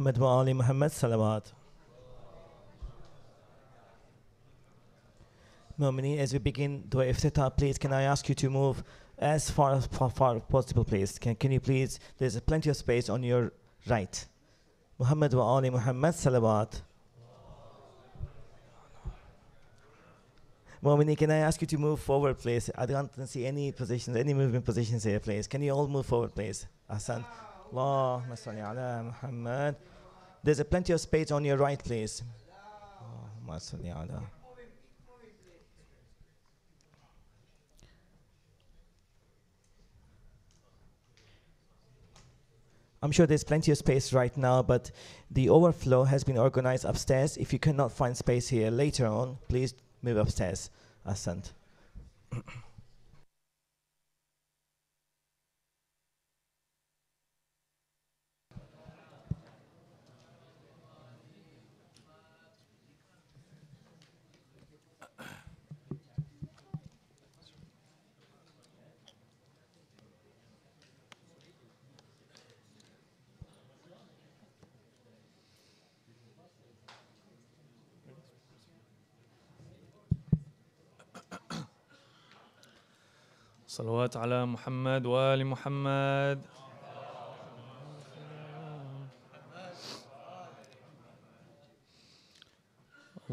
Mohammad Ali Muhammad Salawat, Momini, as we begin to Iftitah, please can I ask you to move as far as far, far possible, please? Can, can you please, there's plenty of space on your right. Muhammad wa Ali Muhammad salawat. Momini, can I ask you to move forward, please? I don't see any positions, any movement positions here, please. Can you all move forward, please? Hassan. Allahumma salli ala Muhammad. There's a plenty of space on your right, please. Oh, I'm sure there's plenty of space right now, but the overflow has been organized upstairs. If you cannot find space here later on, please move upstairs. Ascent. صلوات على محمد وآل محمد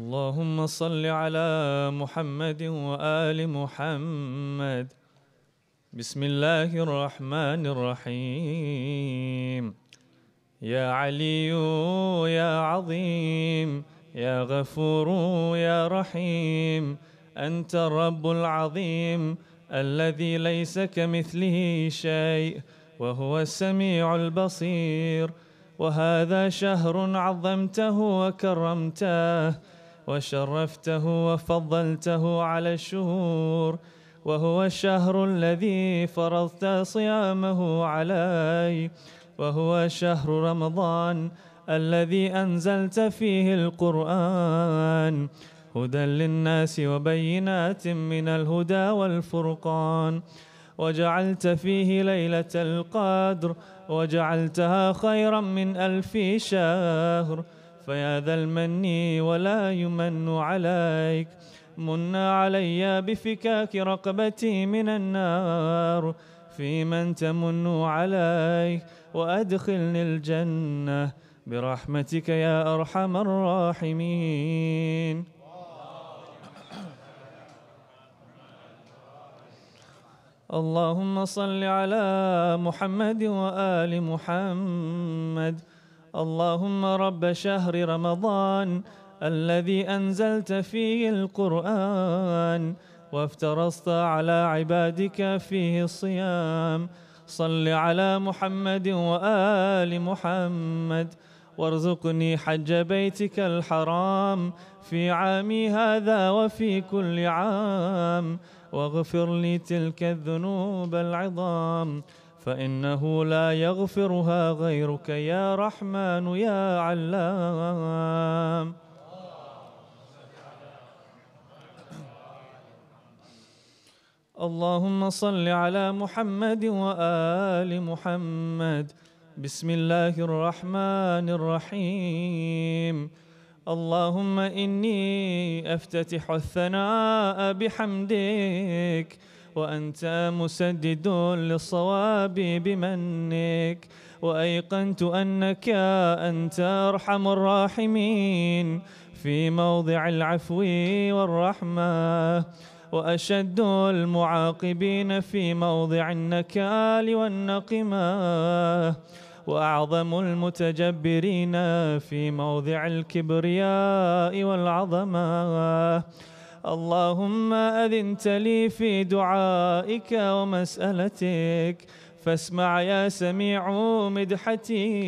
اللهم صل على محمد وآل محمد بسم الله الرحمن الرحيم يا علي يا عظيم يا غفور يا رحيم أنت الرب العظيم الذي ليس كمثله شيء وهو السميع البصير وهذا شهر عظمته وكرمته وشرفته وفضلته على الشهور وهو الشهر الذي فرضت صيامه علي وهو شهر رمضان الذي أنزلت فيه القرآن هدى للناس وبينات من الهدى والفرقان وجعلت فيه ليلة القدر وجعلتها خيرا من ألف شهر فيا ذا المن ولا يمن عليك من علي بفكاك رقبتي من النار في من تمن عليك وأدخلني الجنة برحمتك يا أرحم الراحمين اللهم صل على محمد وآل محمد اللهم رب شهر رمضان الذي أنزلت فيه القرآن وافترصت على عبادك فيه الصيام صل على محمد وآل محمد وارزقني حج بيتك الحرام في عامي هذا وفي كل عام واغفر لي تلك الذنوب العظام فإنه لا يغفرها غيرك يا رحمن يا علام اللهم صل على محمد وآل محمد بسم الله الرحمن الرحيم اللهم إني أفتتح الثناء بحمدك وأنت مسدد للصواب بمنك وأيقنت أنك أنت أرحم الراحمين في موضع العفو والرحمة وأشد المعاقبين في موضع النكال والنقمة وأعظم المتجبرين في موضع الكبرياء والعظمة اللهم أذنت لي في دعائك ومسألتك فاسمع يا سميع مدحتي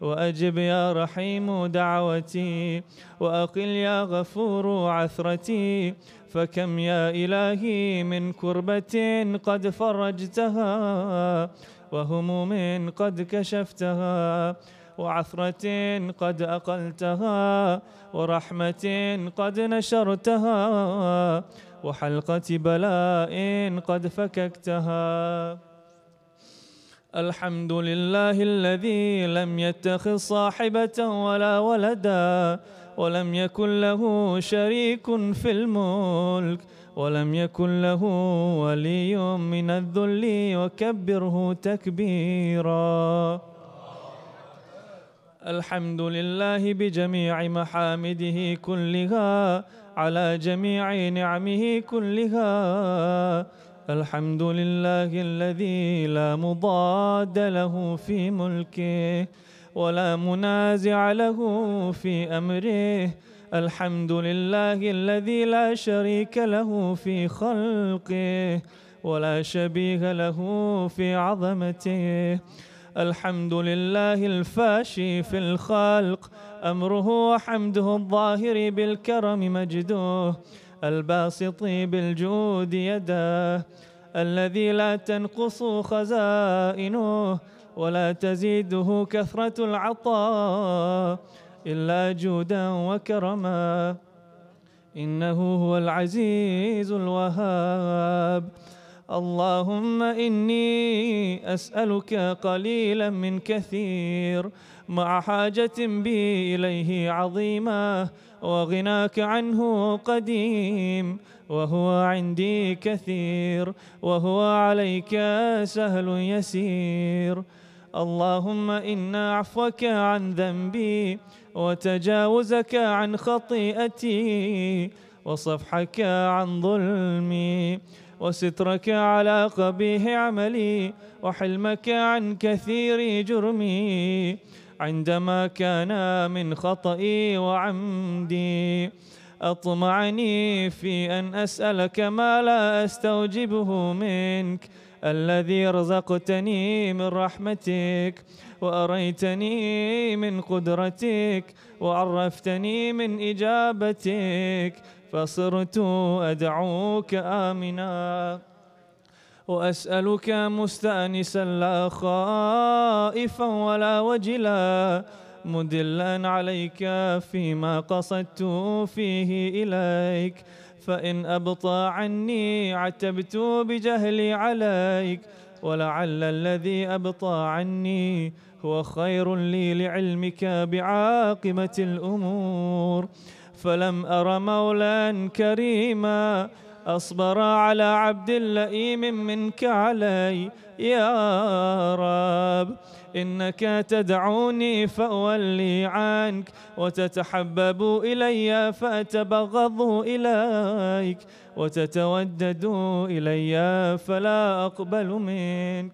وأجب يا رحيم دعوتي وأقل يا غفور عثرتي فكم يا إلهي من كربة قد فرجتها وهموم قد كشفتها وعثرة قد أقلتها ورحمة قد نشرتها وحلقة بلاء قد فككتها الحمد لله الذي لم يتخذ صاحبة ولا ولدا ولم يكن له شريك في الملك ولم يكن له ولي من الذل وكبره تكبيرا الحمد لله بجميع محامده كلها على جميع نعمه كلها الحمد لله الذي لا مضاد له في ملكه ولا منازع له في امره الحمد لله الذي لا شريك له في خلقه ولا شبيه له في عظمته الحمد لله الفاشي في الخلق أمره وحمده الظاهر بالكرم مجده الباسط بالجود يداه الذي لا تنقص خزائنه ولا تزيده كثرة العطاء إلا جودا وكرما إنه هو العزيز الوهاب اللهم إني أسألك قليلا من كثير مع حاجة بي إليه عظيمة وغناك عنه قديم وهو عندي كثير وهو عليك سهل يسير اللهم إن عفوك عن ذنبي وتجاوزك عن خطيئتي وصفحك عن ظلمي وسترك على قبيح عملي وحلمك عن كثير جرمي عندما كان من خطئي وعمدي أطمعني في أن أسألك ما لا أستوجبه منك الذي رزقتني من رحمتك وأريتني من قدرتك وعرفتني من إجابتك فصرت أدعوك آمنا وأسألك مستأنسا لا خائفا ولا وجلا مدلا عليك فيما قصدت فيه إليك فإن أبطى عني عتبت بجهلي عليك ولعل الذي أبطى عني هو خير لي لعلمك بعاقبة الأمور فلم أر مولا كريما أصبر على عبد لئيم منك علي يا رب إنك تدعوني فأولي عنك وتتحبب إلي فأتبغض إليك وتتودد إلي فلا أقبل منك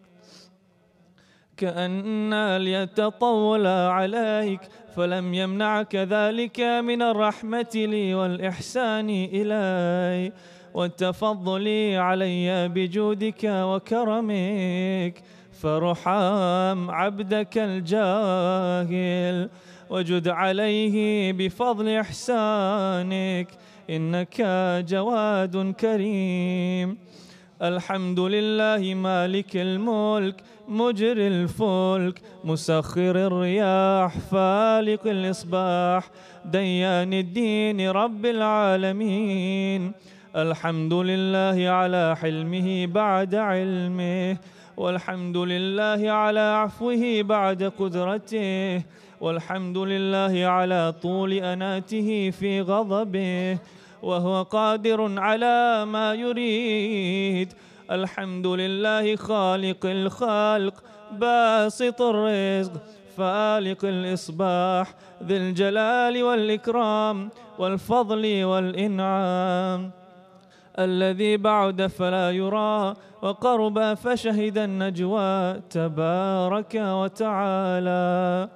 كأنا ليتطول عليك فلم يمنعك ذلك من الرحمة لي والإحسان إلي والتفضل علي بجودك وكرمك فرحام عبدك الجاهل وجد عليه بفضل إحسانك إنك جواد كريم الحمد لله مالك الملك مجري الفلك مسخر الرياح فالق الإصباح ديان الدين رب العالمين الحمد لله على حلمه بعد علمه والحمد لله على عفوه بعد قدرته والحمد لله على طول أناته في غضبه وهو قادر على ما يريد الحمد لله خالق الخلق باسط الرزق فالق الإصباح ذي الجلال والإكرام والفضل والإنعام الذي بعد فلا يرى وقرب فشهد النجوى تبارك وتعالى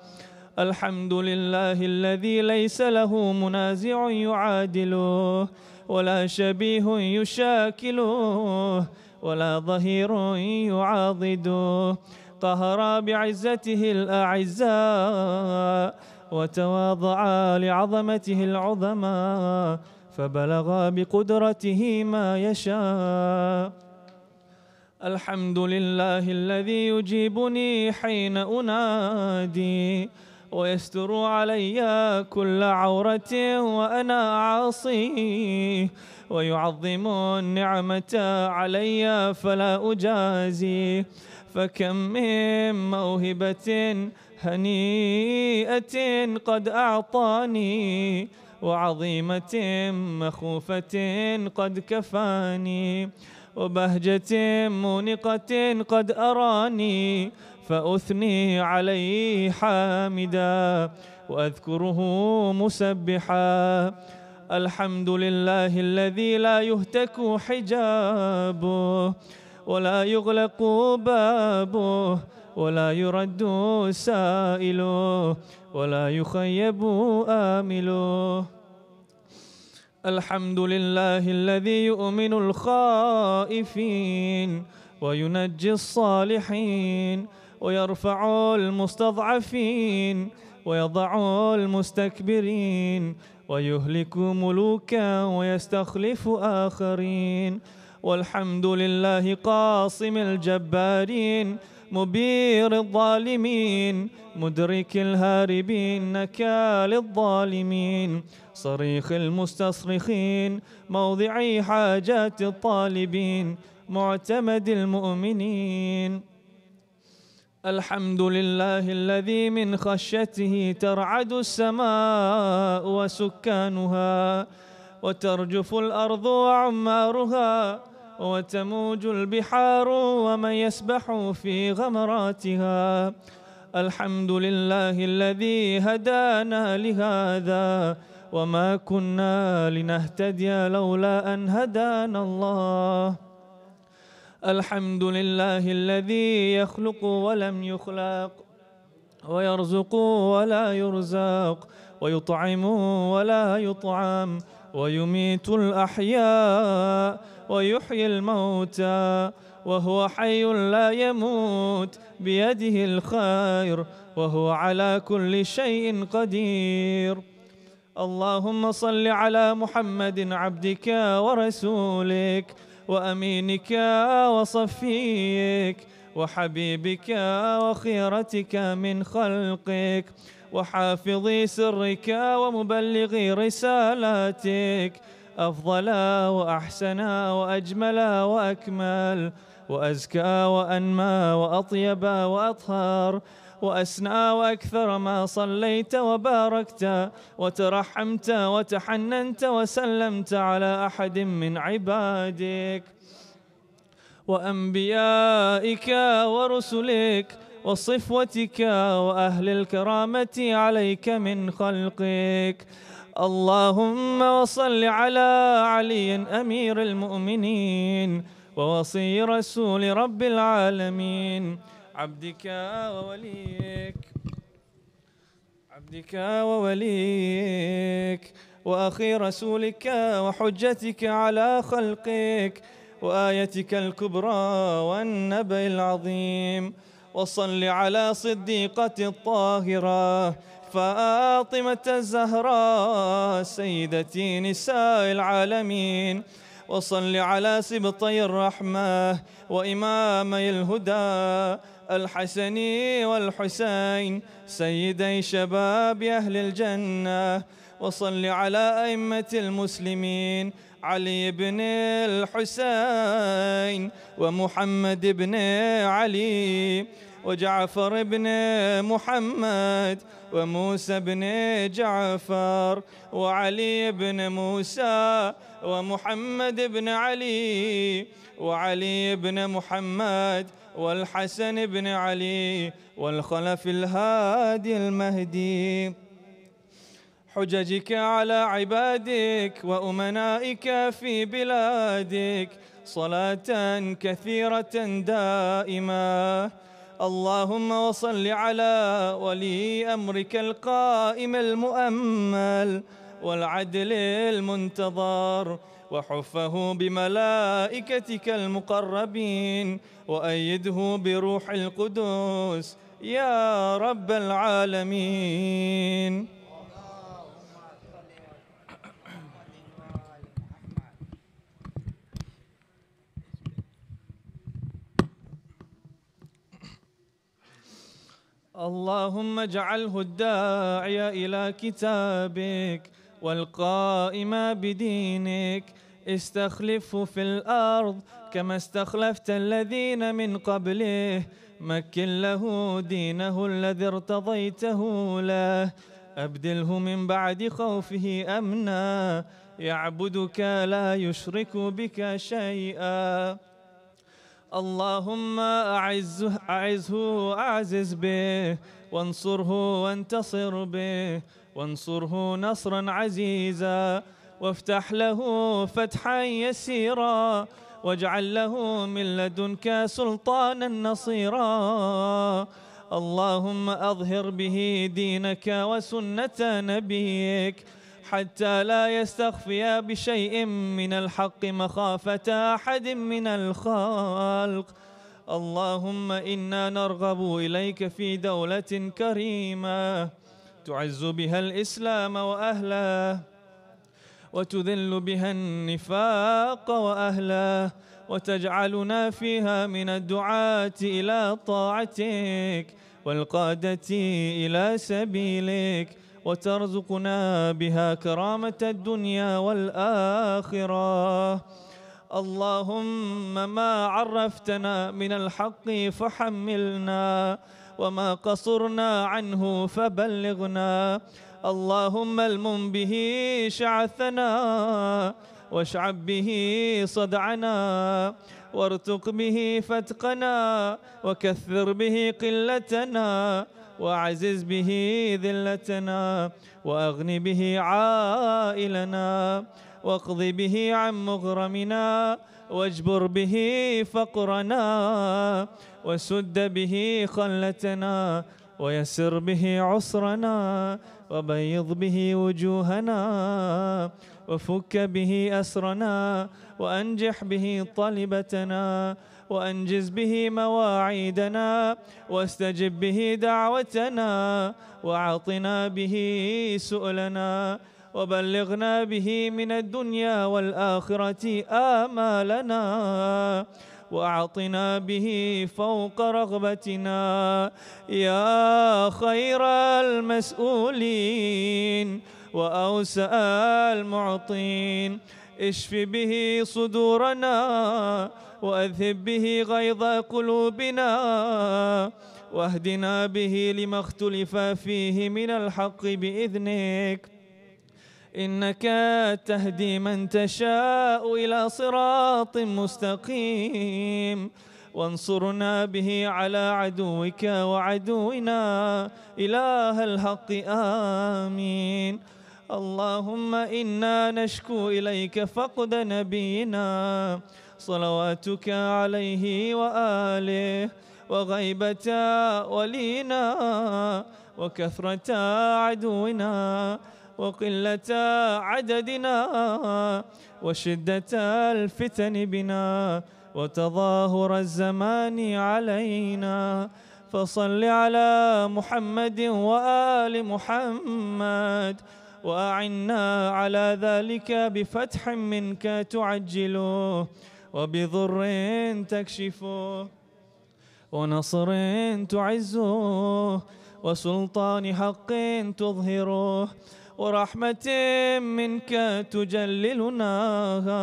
الحمد لله الذي ليس له منازع يعادله ولا شبيه يشاكله ولا ظهير يعاضده قهر بعزته الأعزاء وتواضع لعظمته العظماء فبلغ بقدرته ما يشاء الحمد لله الذي يجيبني حين أنادي ويستر علي كل عورة وأنا عاصيه ويعظم النعمة علي فلا أجازي فكم من موهبة هنيئة قد أعطاني وعظيمة مخوفة قد كفاني وبهجة مونقة قد أراني فأثني عليه حامدا وأذكره مسبحا الحمد لله الذي لا يهتك حجابه ولا يغلق بابه ولا يرد سائله ولا يخيب آمله الحمد لله الذي يؤمن الخائفين وينجي الصالحين ويرفع المستضعفين ويضع المستكبرين ويهلك ملوكا ويستخلف آخرين والحمد لله قاصم الجبارين مبير الظالمين مدرك الهاربين نكال الظالمين صريخ المستصرخين موضع حاجات الطالبين معتمد المؤمنين الحمد لله الذي من خشيته ترعد السماء وسكانها وترجف الأرض وعمارها وتموج البحار ومن يسبح في غمراتها الحمد لله الذي هدانا لهذا وما كنا لنهتدي لولا أن هدانا الله الحمد لله الذي يخلق ولم يخلق ويرزق ولا يرزق ويطعم ولا يطعم ويميت الأحياء ويحيي الموتى وهو حي لا يموت بيده الخير وهو على كل شيء قدير اللهم صل على محمد عبدك ورسولك وأمينك وصفيك وحبيبك وخيرتك من خلقك وحافظي سرك ومبلغي رسالاتك أفضل وأحسن وأجمل وأكمل وأزكى وأنمى وأطيب وأطهر وأسنى وأكثر ما صليت وباركت وترحمت وتحننت وسلمت على أحد من عبادك وأنبيائك ورسلك وصفوتك وأهل الكرامة عليك من خلقك اللهم وصل على علي أمير المؤمنين ووصي رسول رب العالمين عبدك ووليك عبدك ووليك وأخي رسولك وحجتك على خلقك وآيتك الكبرى والنبأ العظيم وصل على صديقة الطاهرة فاطمة الزهراء سيدتي نساء العالمين وصل على سبطي الرحمة وإمامي الهدى الحسن والحسين سيدي شباب أهل الجنة وصل على أئمة المسلمين علي بن الحسين ومحمد بن علي وجعفر بن محمد وموسى بن جعفر وعلي بن موسى ومحمد بن علي وعلي بن محمد والحسن بن علي والخلف الهادي المهدي حججك على عبادك وأمنائك في بلادك صلاة كثيرة دائمة اللهم وصل على ولي أمرك القائم المؤمل والعدل المنتظر وحفه بملائكتك المقربين وأيده بروح القدس يا رب العالمين اللهم اجعله الداعي إلى كتابك والقائم بدينك استخلفه في الأرض كما استخلفت الذين من قبله مكن له دينه الذي ارتضيته له أبدله من بعد خوفه أمنا يعبدك لا يشرك بك شيئا اللهم أعزه, أعزه أعزز به وانصره وانتصر به وانصره نصرا عزيزا وافتح له فتحا يسيرا واجعل له من لدنك سلطانا نصيرا اللهم أظهر به دينك وسنة نبيك حتى لا يستخفي بشيء من الحق مخافة أحد من الخلق اللهم إنا نرغب إليك في دولة كريمة تعز بها الإسلام وأهله وتذل بها النفاق وأهله وتجعلنا فيها من الدعاة إلى طاعتك والقادة إلى سبيلك وترزقنا بها كرامة الدنيا والآخرة اللهم ما عرفتنا من الحق فحملنا وما قصرنا عنه فبلغنا اللهم المم به شعثنا واشعب به صدعنا وارتق به فتقنا وكثر به قلتنا وعزز به ذلتنا وأغن به عائلنا واقض به عن مغرمنا واجبر به فقرنا وسد به خلتنا ويسر به عسرنا وبيض به وجوهنا وفك به أسرنا وأنجح به طلبتنا وأنجز به مواعيدنا واستجب به دعوتنا وعطنا به سؤلنا وبلغنا به من الدنيا والآخرة آمالنا وأعطنا به فوق رغبتنا يا خير المسؤولين وأوسع المعطين اشف به صدورنا وأذهب به غيظ قلوبنا واهدنا به لما اختلف فيه من الحق بإذنك إنك تهدي من تشاء إلى صراط مستقيم وانصرنا به على عدوك وعدونا إله الحق آمين اللهم إنا نشكو إليك فقد نبينا صلواتك عليه وآله وغيبة ولينا وكثرة عدونا وقلة عددنا وشدة الفتن بنا وتظاهر الزمان علينا فصل على محمد وآل محمد وأعنا على ذلك بفتح منك تعجله وبضر تكشفه ونصر تعزه وسلطان حق تظهره ورحمة منك تجللناها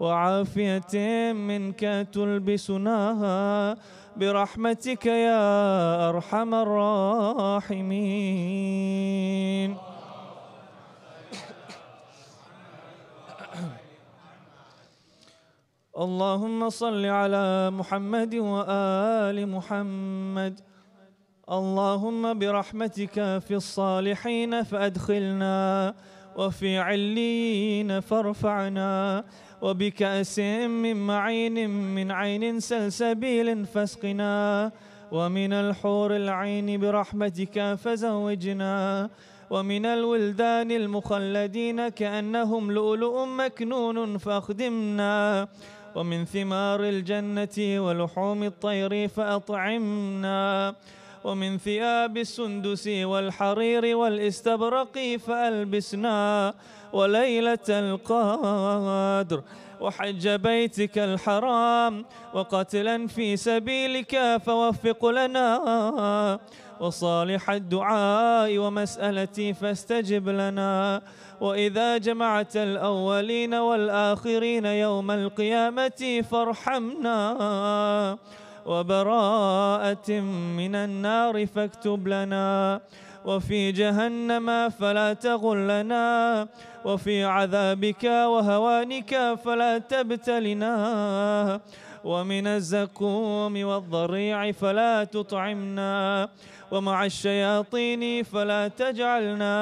وعافية منك تلبسناها برحمتك يا أرحم الراحمين اللهم صل على محمد وآل محمد اللهم برحمتك في الصالحين فأدخلنا وفي عليين فارفعنا وبكأس من معين من عين سلسبيل فاسقنا ومن الحور العين برحمتك فزوجنا ومن الولدان المخلدين كأنهم لؤلؤ مكنون فأخدمنا ومن ثمار الجنة ولحوم الطير فأطعمنا ومن ثياب السندس والحرير والاستبرق فألبسنا وليلة القدر وحج بيتك الحرام وقتلا في سبيلك فوفق لنا وصالح الدعاء ومسألتي فاستجب لنا وإذا جمعت الأولين والآخرين يوم القيامة فارحمنا وبراءة من النار فاكتب لنا وفي جهنم فلا تغل لنا وفي عذابك وهوانك فلا تبتلنا ومن الزكوم والضريع فلا تطعمنا ومع الشياطين فلا تجعلنا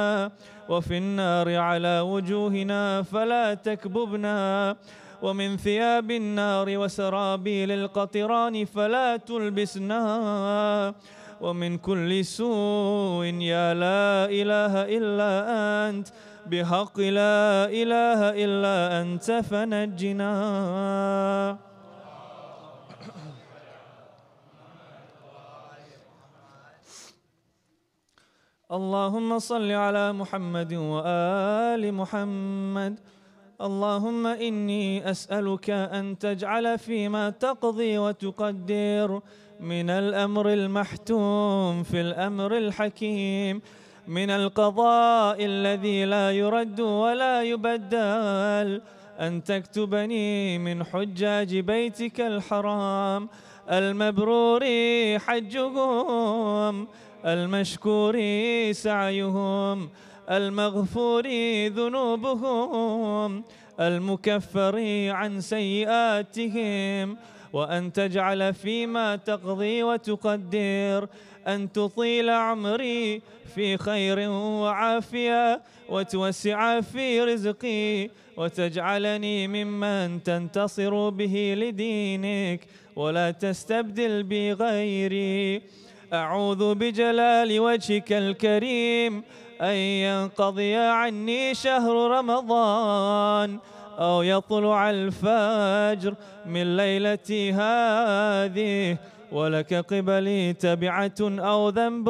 وفي النار على وجوهنا فلا تكببنا ومن ثياب النار وسرابيل القطران فلا تلبسنا ومن كل سوء يا لا إله إلا أنت بحق لا إله إلا أنت فنجنا اللهم صل على محمد وآل محمد اللهم إني أسألك أن تجعل فيما تقضي وتقدر من الأمر المحتوم في الأمر الحكيم من القضاء الذي لا يرد ولا يبدل أن تكتبني من حجاج بيتك الحرام المبرور حجهم المشكور سعيهم المغفور ذنوبهم المكفر عن سيئاتهم وأن تجعل فيما تقضي وتقدر أن تطيل عمري في خير وعافية وتوسع في رزقي وتجعلني ممن تنتصر به لدينك ولا تستبدل بغيري أعوذ بجلال وجهك الكريم أن ينقضي عني شهر رمضان أو يطلع الفجر من ليلتي هذه ولك قبلي تبعة أو ذنب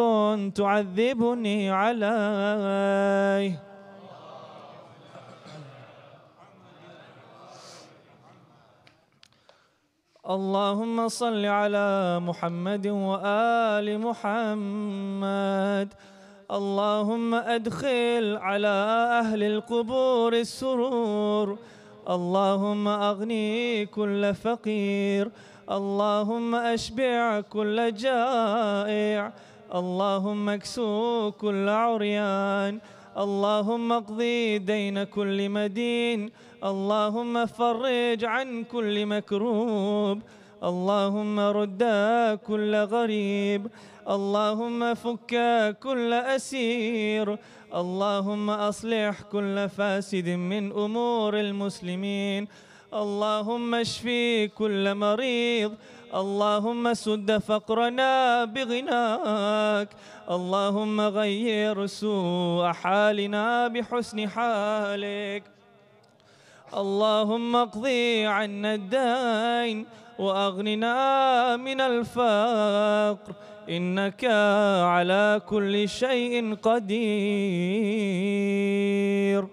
تعذبني عليه اللهم صل على محمد وآل محمد اللهم أدخل على أهل القبور السرور اللهم أغني كل فقير اللهم أشبع كل جائع اللهم اكسو كل عريان اللهم اقضي دين كل مدين اللهم فرج عن كل مكروب اللهم رد كل غريب اللهم فك كل أسير اللهم أصلح كل فاسد من أمور المسلمين اللهم اشفي كل مريض اللهم سد فقرنا بغناك اللهم غير سوء حالنا بحسن حالك اللهم اقضي عنا الدين واغننا من الفقر إنك على كل شيء قدير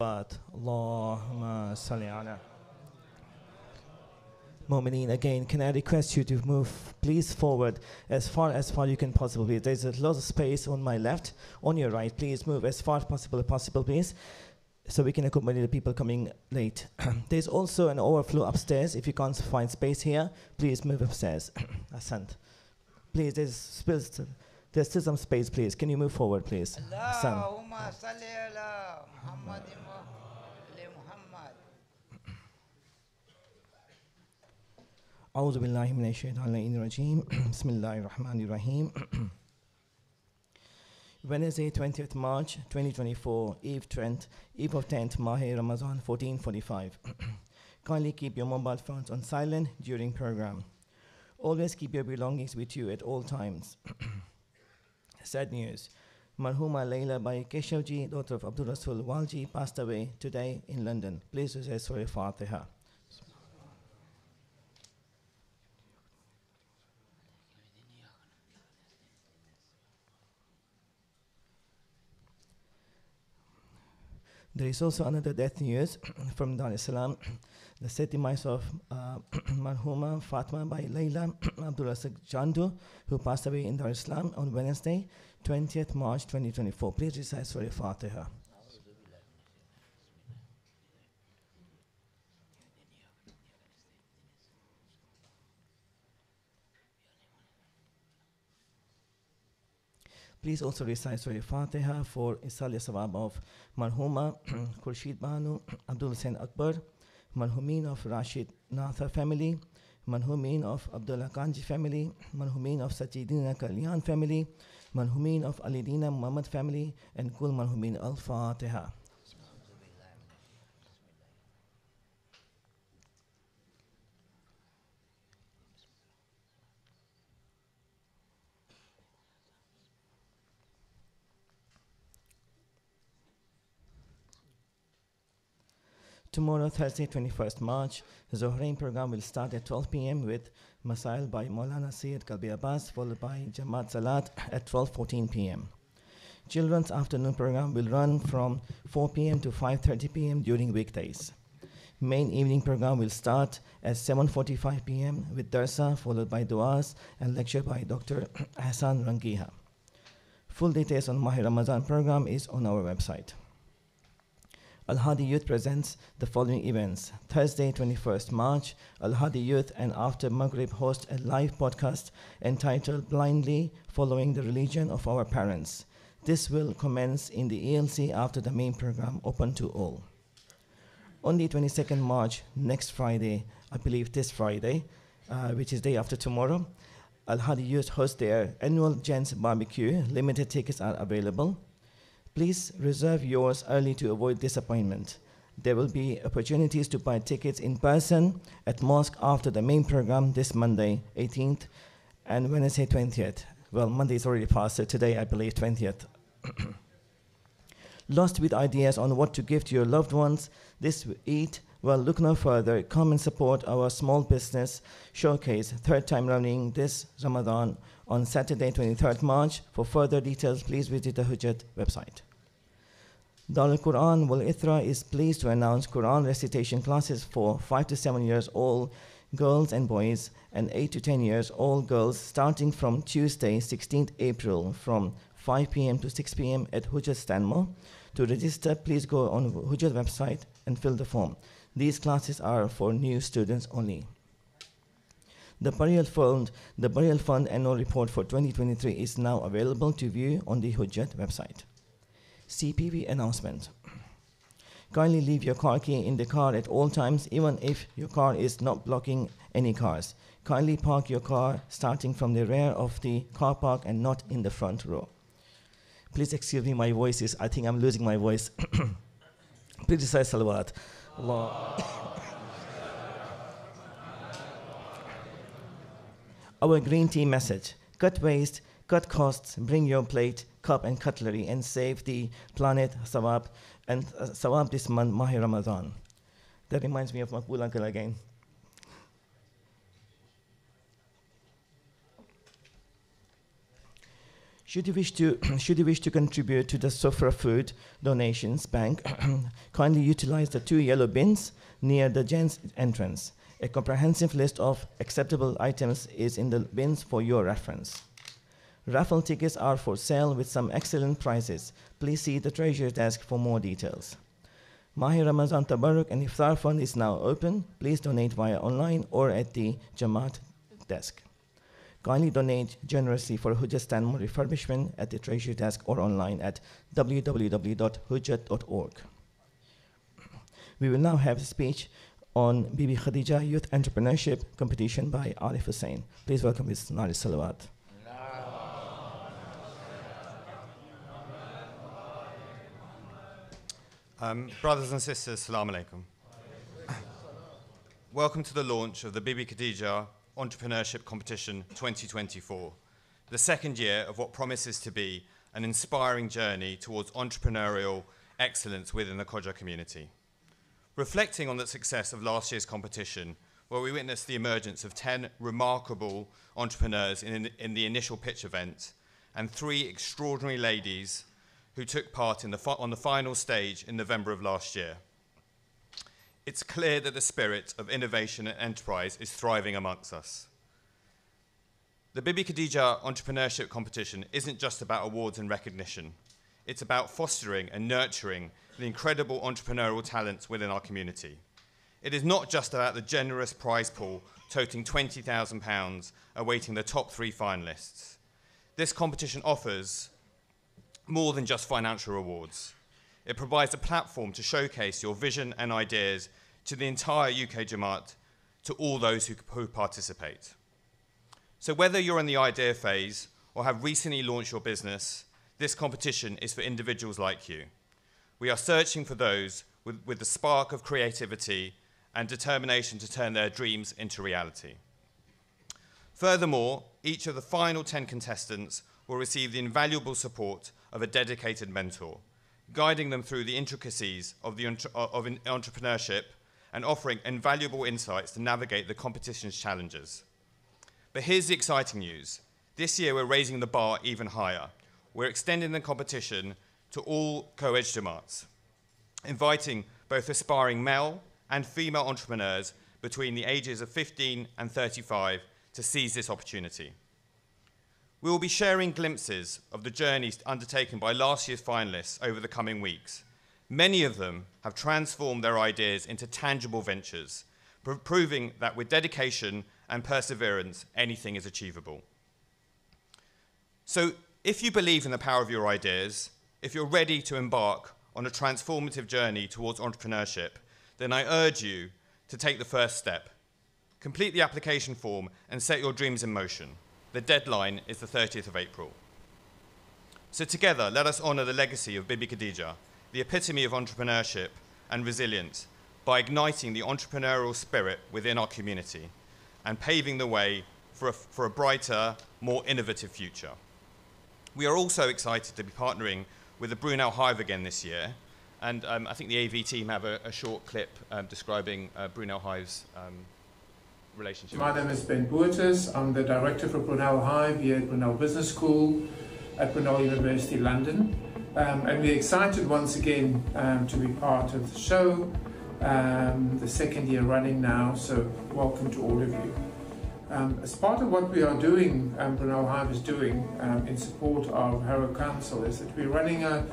but Allahumma salli ala. Momineen, again, can I request you to move, please, forward as far as far you can possibly. There's a lot of space on my left. On your right, please move as far as possible, possible, please, so we can accommodate the people coming late. There's also an overflow upstairs. If you can't find space here, please move upstairs. Ascent. Please, there's still, there's still some space, please. Can you move forward, please? Allahumma salli ala Muhammadin أعوذ بالله من الشيطان الرجيم بسم الله الرحمن الرحيم Wednesday 20th March 2024 Eve 10th Eve of 10th Mahe Ramazan 1445 Kindly keep your mobile phones on silent during program Always keep your belongings with you at all times Sad news Marhuma Layla by Keshavji, daughter of Abdul Rasul Walji, passed away today in London. Please say Surah Fatiha. There is also another death news from Dar es Salaam, the sad demise of uh, Marhuma Fatma by Layla Abdul Jandu, who passed away in Dar es Salaam on Wednesday, 20th March 2024. Please recite for your father her. Please also recite Surah Fatiha for Isal Sawab of Marhuma Khurshid Banu Abdul Hussein Akbar, Marhumin of Rashid Natha family, Marhumin of Abdullah Kanji family, Marhumin of Sajidina Kalyan family, Marhumin of Alidina Muhammad family, and Kul Marhumin Al Fatiha. Tomorrow, Thursday, 21st March, Zohrain program will start at 12 p.m. with Masail by Maulana Syed Kalbi Abbas, followed by Jamaat Salat at 12.14 p.m. Children's afternoon program will run from 4 p.m. to 5.30 p.m. during weekdays. Main evening program will start at 7.45 p.m. with Darsa, followed by Duas and lecture by Dr. Hassan Rangiha. Full details on Mahir Ramadan program is on our website. Al Hadi Youth presents the following events. Thursday, 21st March, Al Hadi Youth and After Maghrib host a live podcast entitled Blindly Following the Religion of Our Parents. This will commence in the ELC after the main program, open to all. On the 22nd March, next Friday, I believe this Friday, uh, which is day after tomorrow, Al Hadi Youth hosts their annual Gents Barbecue. Limited tickets are available. Please reserve yours early to avoid disappointment. There will be opportunities to buy tickets in person at mosque after the main program this Monday, 18th, and Wednesday, 20th. Well, Monday is already past, so today I believe 20th. Lost with ideas on what to give to your loved ones this Eid? Well, look no further. Come and support our small business showcase third time running this Ramadan on Saturday, 23rd March. For further details, please visit the Hujat website. Darul Quran Wal Ithra is pleased to announce Quran recitation classes for 5 to 7 years old girls and boys and 8 to 10 years old girls starting from Tuesday, 16th April from 5 p.m. to 6 p.m. at Hujat Stanmore. To register, please go on Hujat website and fill the form. These classes are for new students only. The burial fund, the burial fund annual report for 2023 is now available to view on the Hujjat website. CPV announcement. Kindly leave your car key in the car at all times, even if your car is not blocking any cars. Kindly park your car starting from the rear of the car park and not in the front row. Please excuse me, my voice is, I think I'm losing my voice. Please say salawat. Allah. Uh, Our green tea message cut waste, cut costs, bring your plate, cup, and cutlery, and save the planet, Sawab, and uh, Sawab this month, Mahi Ramadan. That reminds me of Makbul Uncle again. Should you wish to, should you wish to contribute to the Sofra Food Donations Bank, kindly utilize the two yellow bins near the gents entrance. A comprehensive list of acceptable items is in the bins for your reference. Raffle tickets are for sale with some excellent prices. Please see the treasure desk for more details. Mahi Ramazan Tabaruk and Iftar Fund is now open. Please donate via online or at the Jamaat desk. Kindly donate generously for Hujjat Stanmore refurbishment at the Treasury Desk or online at www.hujjat.org. We will now have a speech on Bibi Khadija Youth Entrepreneurship Competition by Ali Hussain. Please welcome his Nari Salawat. Um, brothers and sisters, Salaam Alaikum. Welcome to the launch of the Bibi Khadija Entrepreneurship Competition 2024, the second year of what promises to be an inspiring journey towards entrepreneurial excellence within the Kodja community reflecting on the success of last year's competition, where we witnessed the emergence of 10 remarkable entrepreneurs in, in the initial pitch event and three extraordinary ladies who took part the on the final stage in November of last year. It's clear that the spirit of innovation and enterprise is thriving amongst us. The Bibi Khadija Entrepreneurship Competition isn't just about awards and recognition. It's about fostering and nurturing the incredible entrepreneurial talents within our community. It is not just about the generous prize pool toting £20,000 awaiting the top three finalists. This competition offers more than just financial rewards. It provides a platform to showcase your vision and ideas to the entire UK Jamaat, to all those who, who participate. So whether you're in the idea phase or have recently launched your business, this competition is for individuals like you we are searching for those with, with the spark of creativity and determination to turn their dreams into reality. Furthermore, each of the final 10 contestants will receive the invaluable support of a dedicated mentor, guiding them through the intricacies of, the, uh, of entrepreneurship and offering invaluable insights to navigate the competition's challenges. But here's the exciting news. This year, we're raising the bar even higher. We're extending the competition to all co-Ijtimats, inviting both aspiring male and female entrepreneurs between the ages of 15 and 35 to seize this opportunity. We will be sharing glimpses of the journeys undertaken by last year's finalists over the coming weeks. Many of them have transformed their ideas into tangible ventures, proving that with dedication and perseverance, anything is achievable. So, if you believe in the power of your ideas, if you're ready to embark on a transformative journey towards entrepreneurship, then I urge you to take the first step. Complete the application form and set your dreams in motion. The deadline is the 30th of April. So together, let us honour the legacy of Bibi Khadija, the epitome of entrepreneurship and resilience, by igniting the entrepreneurial spirit within our community and paving the way for a, for a brighter, more innovative future. We are also excited to be partnering with the Brunel hive again this year. And um, I think the AV team have a, a short clip um, describing uh, Brunel hive's um, relationship. My name is Ben Boertes. I'm the director for Brunel Hive here at Brunel Business School at Brunel University London. Um, and we're excited once again um, to be part of the show, the second year running now. So, welcome to all of you. Um, as part of what we are doing, um, Brunel Hive is doing um, in support of Harrow Council is that we're running a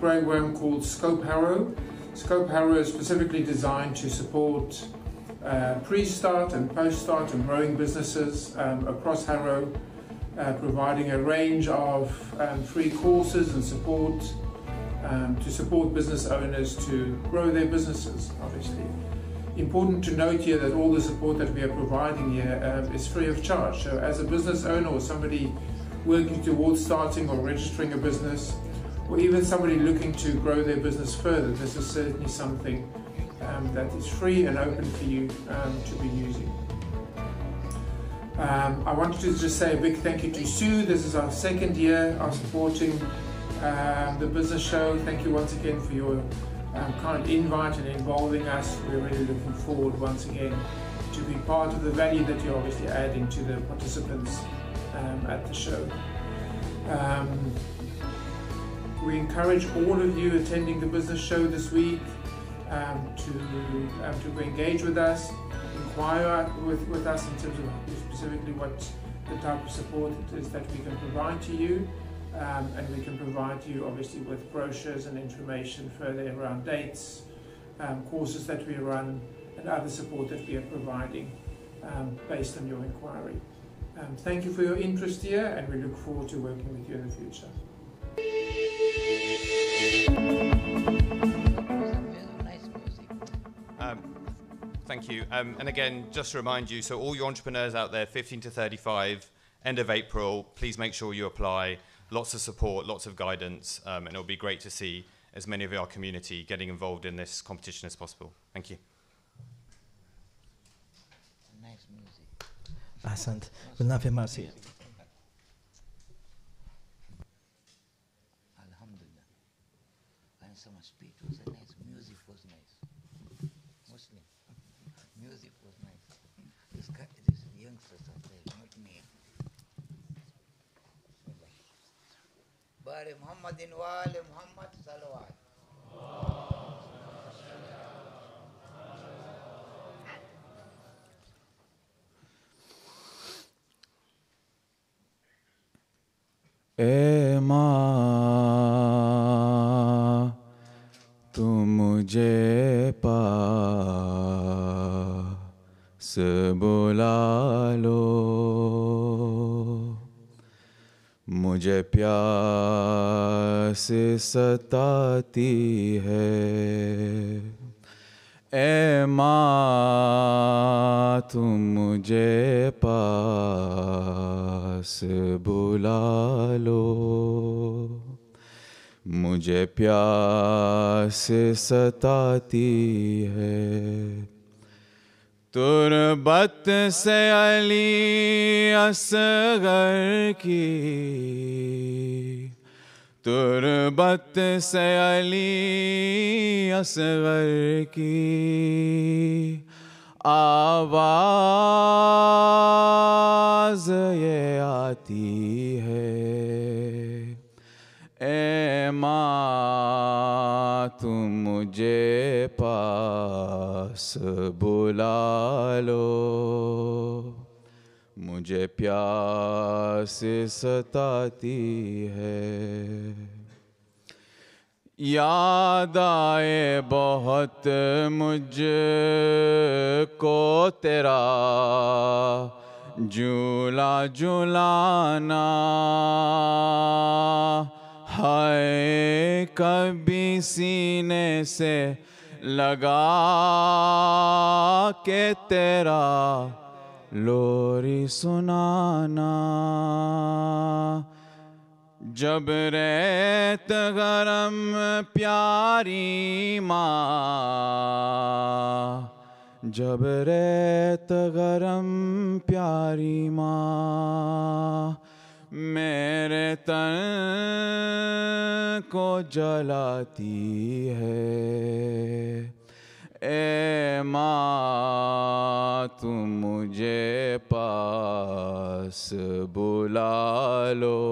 program called Scope Harrow. Scope Harrow is specifically designed to support uh, pre-start and post-start and growing businesses um, across Harrow, uh, providing a range of um, free courses and support um, to support business owners to grow their businesses, obviously important to note here that all the support that we are providing here um, is free of charge. So as a business owner or somebody working towards starting or registering a business, or even somebody looking to grow their business further, this is certainly something um, that is free and open for you um, to be using. Um, I wanted to just say a big thank you to Sue. This is our second year of supporting um, the business show. Thank you once again for your um, kind of invite and involving us. We're really looking forward once again to be part of the value that you're obviously adding to the participants um, at the show. Um, we encourage all of you attending the business show this week um, to, um, to engage with us, inquire with, with us in terms of specifically what the type of support it is that we can provide to you um, and we can provide you obviously with brochures and information further around dates, um, courses that we run and other support that we are providing um, based on your inquiry. Um, thank you for your interest here and we look forward to working with you in the future. Um, thank you. Um, and again, just to remind you so, all your entrepreneurs out there, 15 to 35, end of April, please make sure you apply lots of support, lots of guidance, um, and it'll be great to see as many of our community getting involved in this competition as possible. Thank you. Nice music. Excellent. We'll have him here. محمد وال محمد صلوات اے ماں تو مجھے پاس بلا لو مجھے پیاس ستاتی ہے اے ماں تم مجھے پاس بلا لو مجھے پیاس ستاتی ہے تربت سے علی اصغر کی تربت سے علی اصغر کی آواز یہ آتی ہے اے ماں تم مجھے پاس بلا لو مجھے پیاس ستاتی ہے یاد آئے بہت مجھ کو تیرا جولا جلانا کبھی سینے سے لگا کے تیرا لوری سنانا جب ریت گرم پیاری ماں جب ریت گرم پیاری ماں میرے تن کو جلاتی ہے اے ماں تم مجھے پاس بلا لو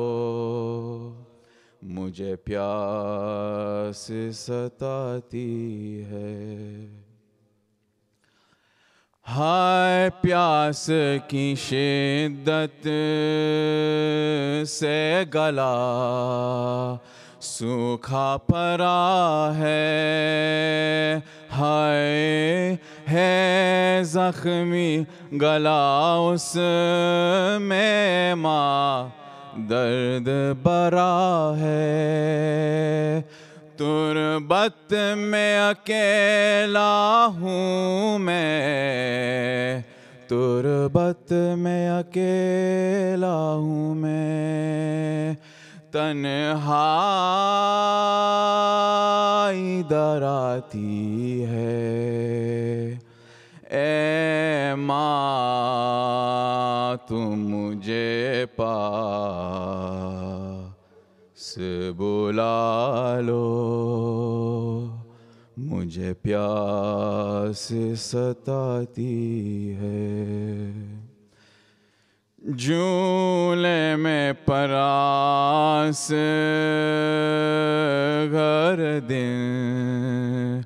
مجھے پیاس ستاتی ہے ہائے پیاس کی شدت سے گلا سوکھا پرا ہے ہائے ہے زخمی گلا اس میں ماں درد برا ہے تربت میں اکیلا ہوں میں تربت میں اکیلا ہوں میں تنہائی در آتی ہے اے ماں تم مجھے پا سے بلا لو مجھے پیاس ستاتی ہے جولے میں پراس گھر دن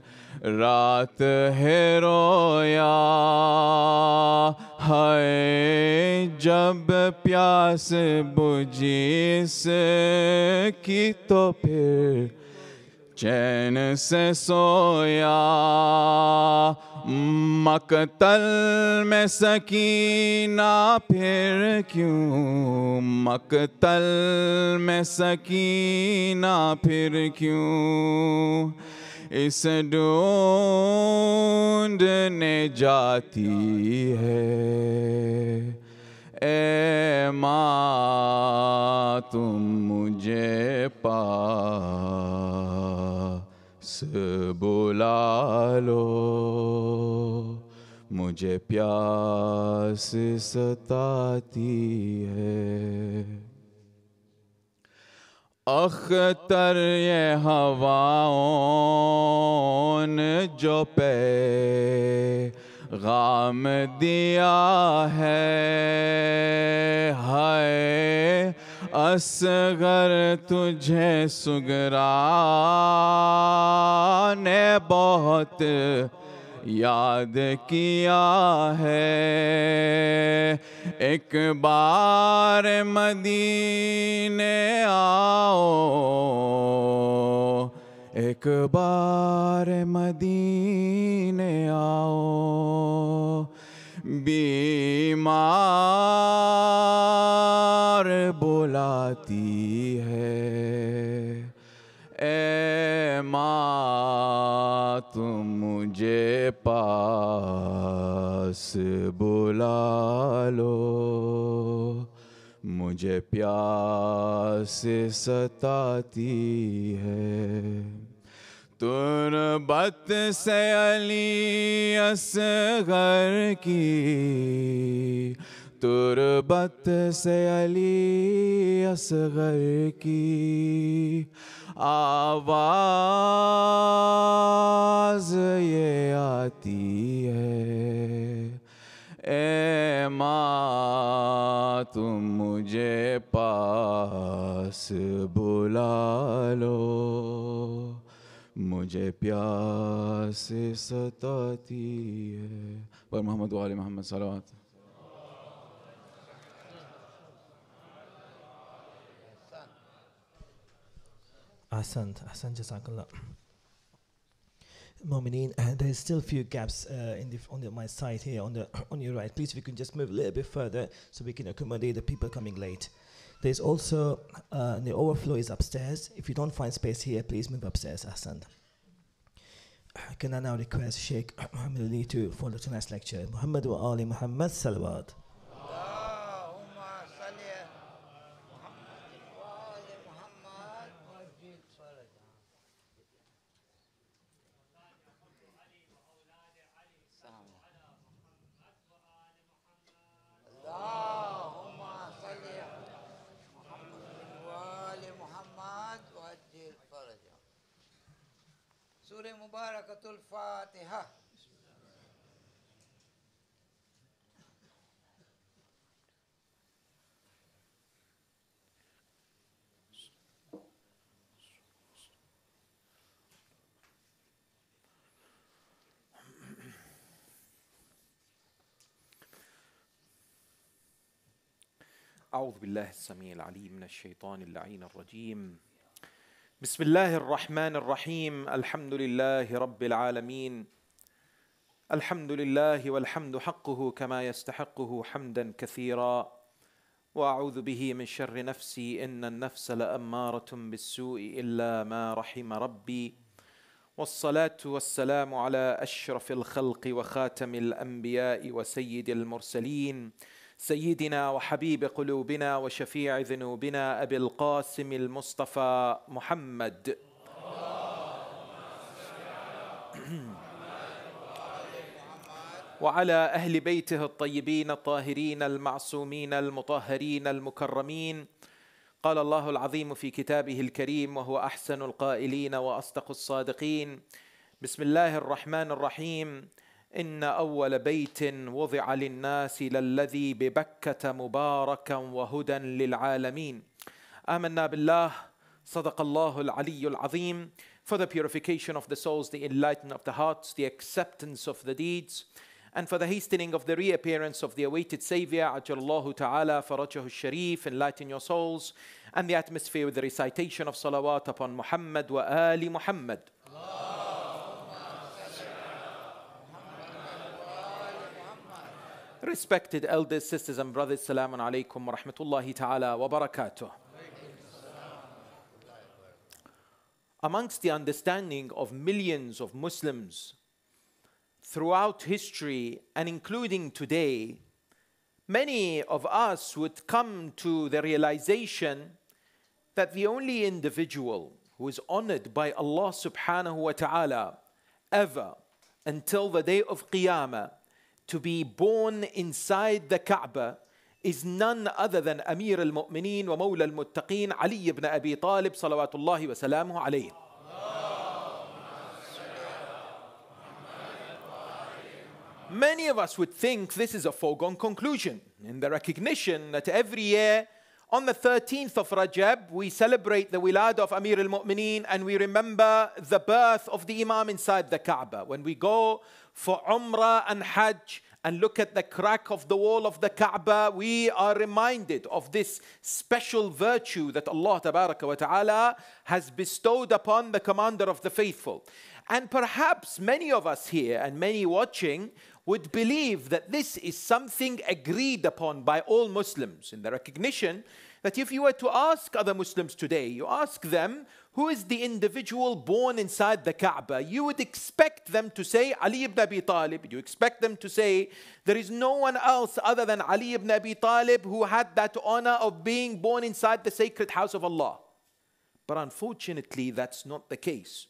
رات ہے رویا है जब प्यास बुझी से की तो फिर चैन से सोया मकतल में सकीना फिर क्यों मकतल में सकीना फिर क्यों اس ڈنے جاتی ہے اے ماں تم مجھے پاس س لو مجھے پیاس ستاتی ہے اختر یہ ہواؤں جو پہ غام دیا ہے ہائے اسگر تجھے سگرانے بہت یاد کیا ہے ایک بار مدینے آؤ ایک بار مدینے آؤ بیمار بلاتی ہے اے ماں تم مجھے پاس بلا لو مجھے پیاس ستاتی ہے تربت سے علی اصغر کی تربت سے علی اصغر کی آواز یہ آتی ہے اے ماں تم مجھے پاس بلا لو مجھے پیاس ستاتی ہے پر محمد والی محمد سروت Ahsant, ahsant jazakallah. Mominin, uh, there is still a few gaps uh, the, on the, my side here on the on your right. Please, if you can just move a little bit further so we can accommodate the people coming late. There's also uh, the overflow is upstairs. If you don't find space here, please move upstairs, Ahsan. Can I now request Sheikh Muhammad Ali to follow tonight's lecture? Muhammad wa Ali Muhammad Salawat. سورة الفاتحة أعوذ بالله السميع العليم من الشيطان اللعين الرجيم بسم الله الرحمن الرحيم الحمد لله رب العالمين الحمد لله والحمد حقه كما يستحقه حمدا كثيرا واعوذ به من شر نفسي ان النفس لاماره بالسوء الا ما رحم ربي والصلاه والسلام على اشرف الخلق وخاتم الانبياء وسيد المرسلين سيدنا وحبيب قلوبنا وشفيع ذنوبنا ابي القاسم المصطفى محمد وعلى اهل بيته الطيبين الطاهرين المعصومين المطهرين المكرمين قال الله العظيم في كتابه الكريم وهو احسن القائلين واصدق الصادقين بسم الله الرحمن الرحيم إن أول بيت وضع للناس للذي ببكة مباركا وهدى للعالمين. آمنا بالله صدق الله العلي العظيم. For the purification of the souls, the enlightenment of the hearts, the acceptance of the deeds, and for the hastening of the reappearance of the awaited Savior, Ajallahu Ta'ala, Farajahu Sharif, enlighten your souls, and the atmosphere with the recitation of salawat upon Muhammad wa Ali Muhammad. Allah. respected elders, sisters, and brothers, Salamun alaykum wa rahmatullahi ta'ala wa barakatuh. Amongst the understanding of millions of Muslims throughout history and including today, many of us would come to the realization that the only individual who is honored by Allah subhanahu wa ta'ala ever until the day of Qiyamah to be born inside the Kaaba is none other than Amir al Mu'mineen wa Mawla al Muttaqeen Ali ibn Abi Talib salawatullahi wa salamuhu alayhi. Many of us would think this is a foregone conclusion in the recognition that every year on the 13th of Rajab, we celebrate the wilad of Amir al Mu'mineen and we remember the birth of the Imam inside the Kaaba. When we go for Umrah and Hajj and look at the crack of the wall of the Kaaba, we are reminded of this special virtue that Allah wa ta'ala has bestowed upon the commander of the faithful. And perhaps many of us here and many watching would believe that this is something agreed upon by all Muslims in the recognition that if you were to ask other Muslims today, you ask them, who is the individual born inside the Kaaba? You would expect them to say Ali ibn Abi Talib. You expect them to say, there is no one else other than Ali ibn Abi Talib who had that honor of being born inside the sacred house of Allah. But unfortunately, that's not the case.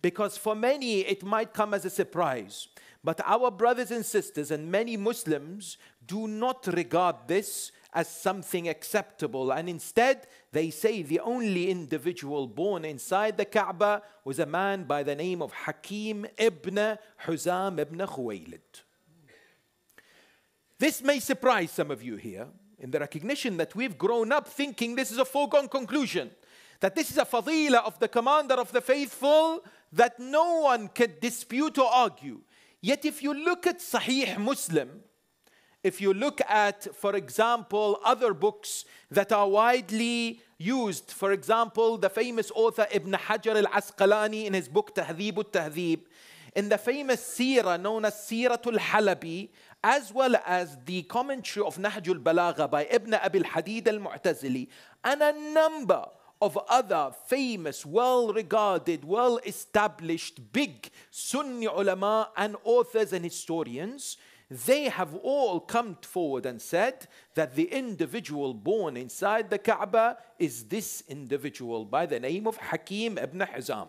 Because for many, it might come as a surprise but our brothers and sisters and many Muslims do not regard this as something acceptable. And instead, they say the only individual born inside the Kaaba was a man by the name of Hakim ibn Huzam ibn Khuwaylid. This may surprise some of you here in the recognition that we've grown up thinking this is a foregone conclusion, that this is a fadila of the commander of the faithful that no one can dispute or argue. Yet, if you look at Sahih Muslim, if you look at, for example, other books that are widely used, for example, the famous author Ibn Hajar al Asqalani in his book Tahdhib al Tahdhib, in the famous seerah known as al Halabi, as well as the commentary of Nahjul Balagha by Ibn Abil Hadid al Mu'tazili, and a number of other famous, well regarded, well established, big Sunni ulama and authors and historians, they have all come forward and said that the individual born inside the Kaaba is this individual by the name of Hakim ibn Hizam.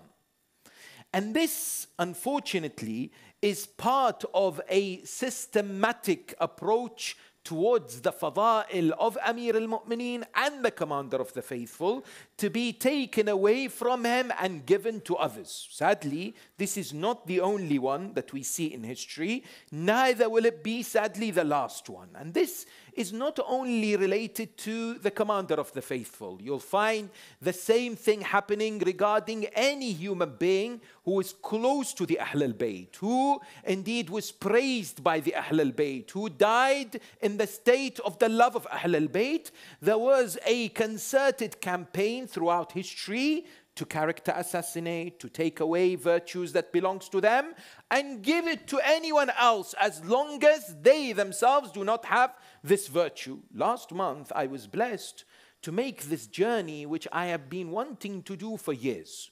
And this, unfortunately, is part of a systematic approach towards the fada'il of Amir al Mu'mineen and the commander of the faithful to be taken away from him and given to others. Sadly, this is not the only one that we see in history, neither will it be, sadly, the last one. And this is not only related to the commander of the faithful. You'll find the same thing happening regarding any human being who is close to the Ahl al Bayt, who indeed was praised by the Ahl al Bayt, who died in the state of the love of Ahl al Bayt. There was a concerted campaign throughout history to character assassinate, to take away virtues that belongs to them, and give it to anyone else as long as they themselves do not have this virtue. Last month, I was blessed to make this journey which I have been wanting to do for years,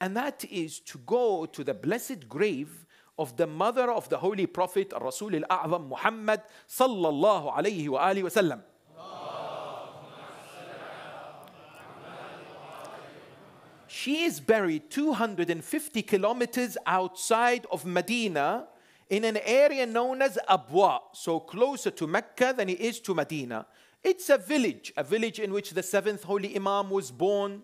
and that is to go to the blessed grave of the mother of the holy prophet Rasul al-A'zam Muhammad sallallahu alayhi wa sallam. She is buried 250 kilometers outside of Medina in an area known as Abwa, so closer to Mecca than it is to Medina. It's a village, a village in which the seventh holy Imam was born,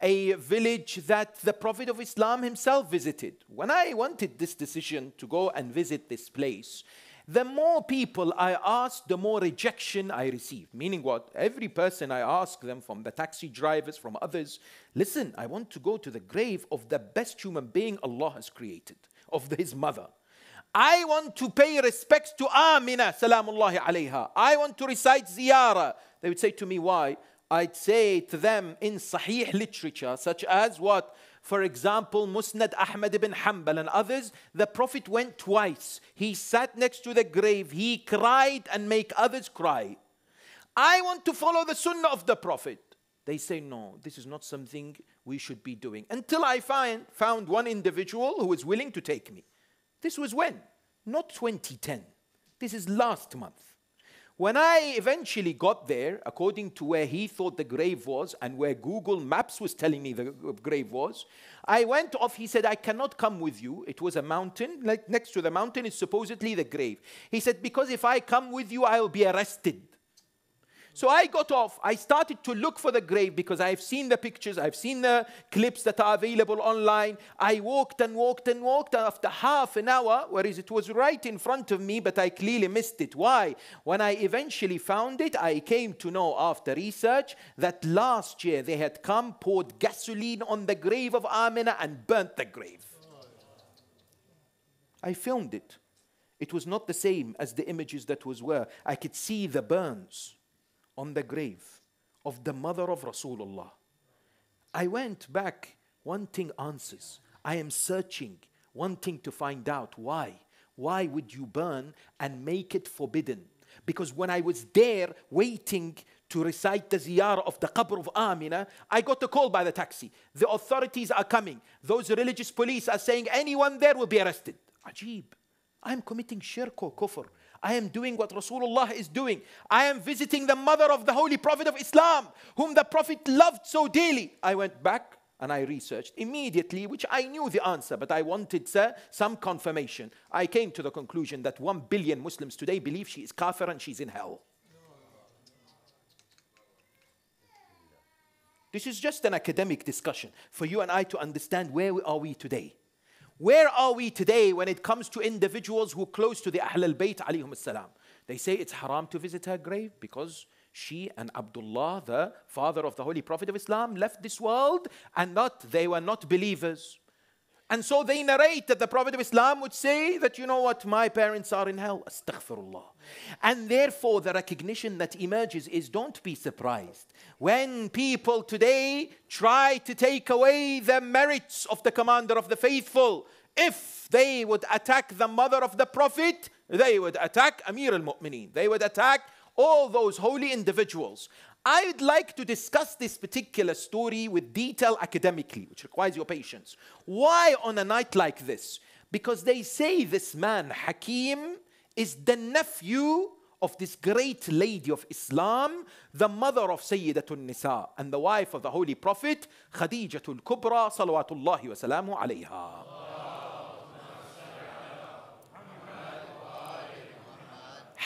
a village that the Prophet of Islam himself visited. When I wanted this decision to go and visit this place, the more people I asked, the more rejection I received. Meaning, what? Every person I asked them, from the taxi drivers, from others, listen, I want to go to the grave of the best human being Allah has created, of his mother. I want to pay respects to Amina, salamullahi alayha. I want to recite ziyara. They would say to me, why? I'd say to them in Sahih literature, such as what? For example, Musnad Ahmad ibn Hanbal and others, the Prophet went twice. He sat next to the grave. He cried and make others cry. I want to follow the sunnah of the Prophet. They say, no, this is not something we should be doing. Until I find, found one individual who is willing to take me. This was when? Not 2010. This is last month. When I eventually got there, according to where he thought the grave was and where Google Maps was telling me the grave was, I went off. He said, I cannot come with you. It was a mountain. Like next to the mountain is supposedly the grave. He said, Because if I come with you, I'll be arrested. So I got off. I started to look for the grave because I've seen the pictures, I've seen the clips that are available online. I walked and walked and walked. after half an hour, whereas it was right in front of me, but I clearly missed it. Why? When I eventually found it, I came to know after research that last year they had come, poured gasoline on the grave of Amina, and burnt the grave. I filmed it. It was not the same as the images that was were. I could see the burns on the grave of the mother of Rasulullah. I went back wanting answers. I am searching, wanting to find out why. Why would you burn and make it forbidden? Because when I was there waiting to recite the ziyarah of the qabr of Amina, I got a call by the taxi. The authorities are coming. Those religious police are saying anyone there will be arrested. Ajib. I'm committing shirk or kufr. I am doing what Rasulullah is doing. I am visiting the mother of the holy prophet of Islam, whom the prophet loved so dearly. I went back and I researched immediately, which I knew the answer, but I wanted sir, some confirmation. I came to the conclusion that one billion Muslims today believe she is kafir and she's in hell. This is just an academic discussion for you and I to understand where are we today. Where are we today when it comes to individuals who are close to the Ahl al-Bayt alayhum salam? They say it's haram to visit her grave because she and Abdullah, the father of the Holy Prophet of Islam, left this world and not they were not believers. And so they narrate that the Prophet of Islam would say that, you know what, my parents are in hell. Astaghfirullah. And therefore, the recognition that emerges is don't be surprised when people today try to take away the merits of the commander of the faithful. If they would attack the mother of the Prophet, they would attack Amir al Mu'mineen. They would attack all those holy individuals. I would like to discuss this particular story with detail academically, which requires your patience. Why on a night like this? Because they say this man, Hakim, is the nephew of this great lady of Islam, the mother of Sayyidatul Nisa and the wife of the Holy Prophet, Khadijatul Kubra, salawatullahi wa salamu alayha.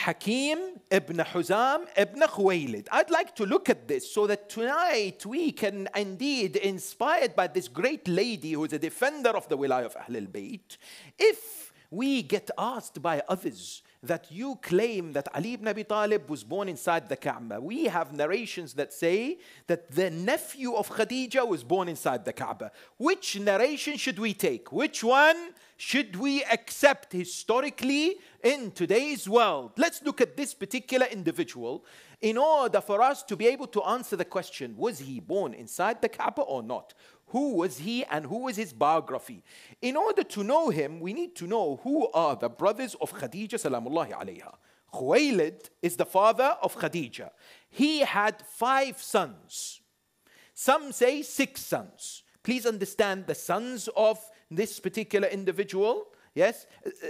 Hakim ibn Huzam ibn Khuwaylid. I'd like to look at this so that tonight we can indeed, inspired by this great lady who is a defender of the wilayah of Ahlul Bayt, if we get asked by others that you claim that Ali ibn Abi Talib was born inside the Kaaba. We have narrations that say that the nephew of Khadija was born inside the Kaaba. Which narration should we take? Which one? should we accept historically in today's world? Let's look at this particular individual in order for us to be able to answer the question was he born inside the Kaaba or not? Who was he and who was his biography? In order to know him, we need to know who are the brothers of Khadija salamullahi alayha. Khuwaylid is the father of Khadija. He had five sons. Some say six sons. Please understand the sons of this particular individual. Yes,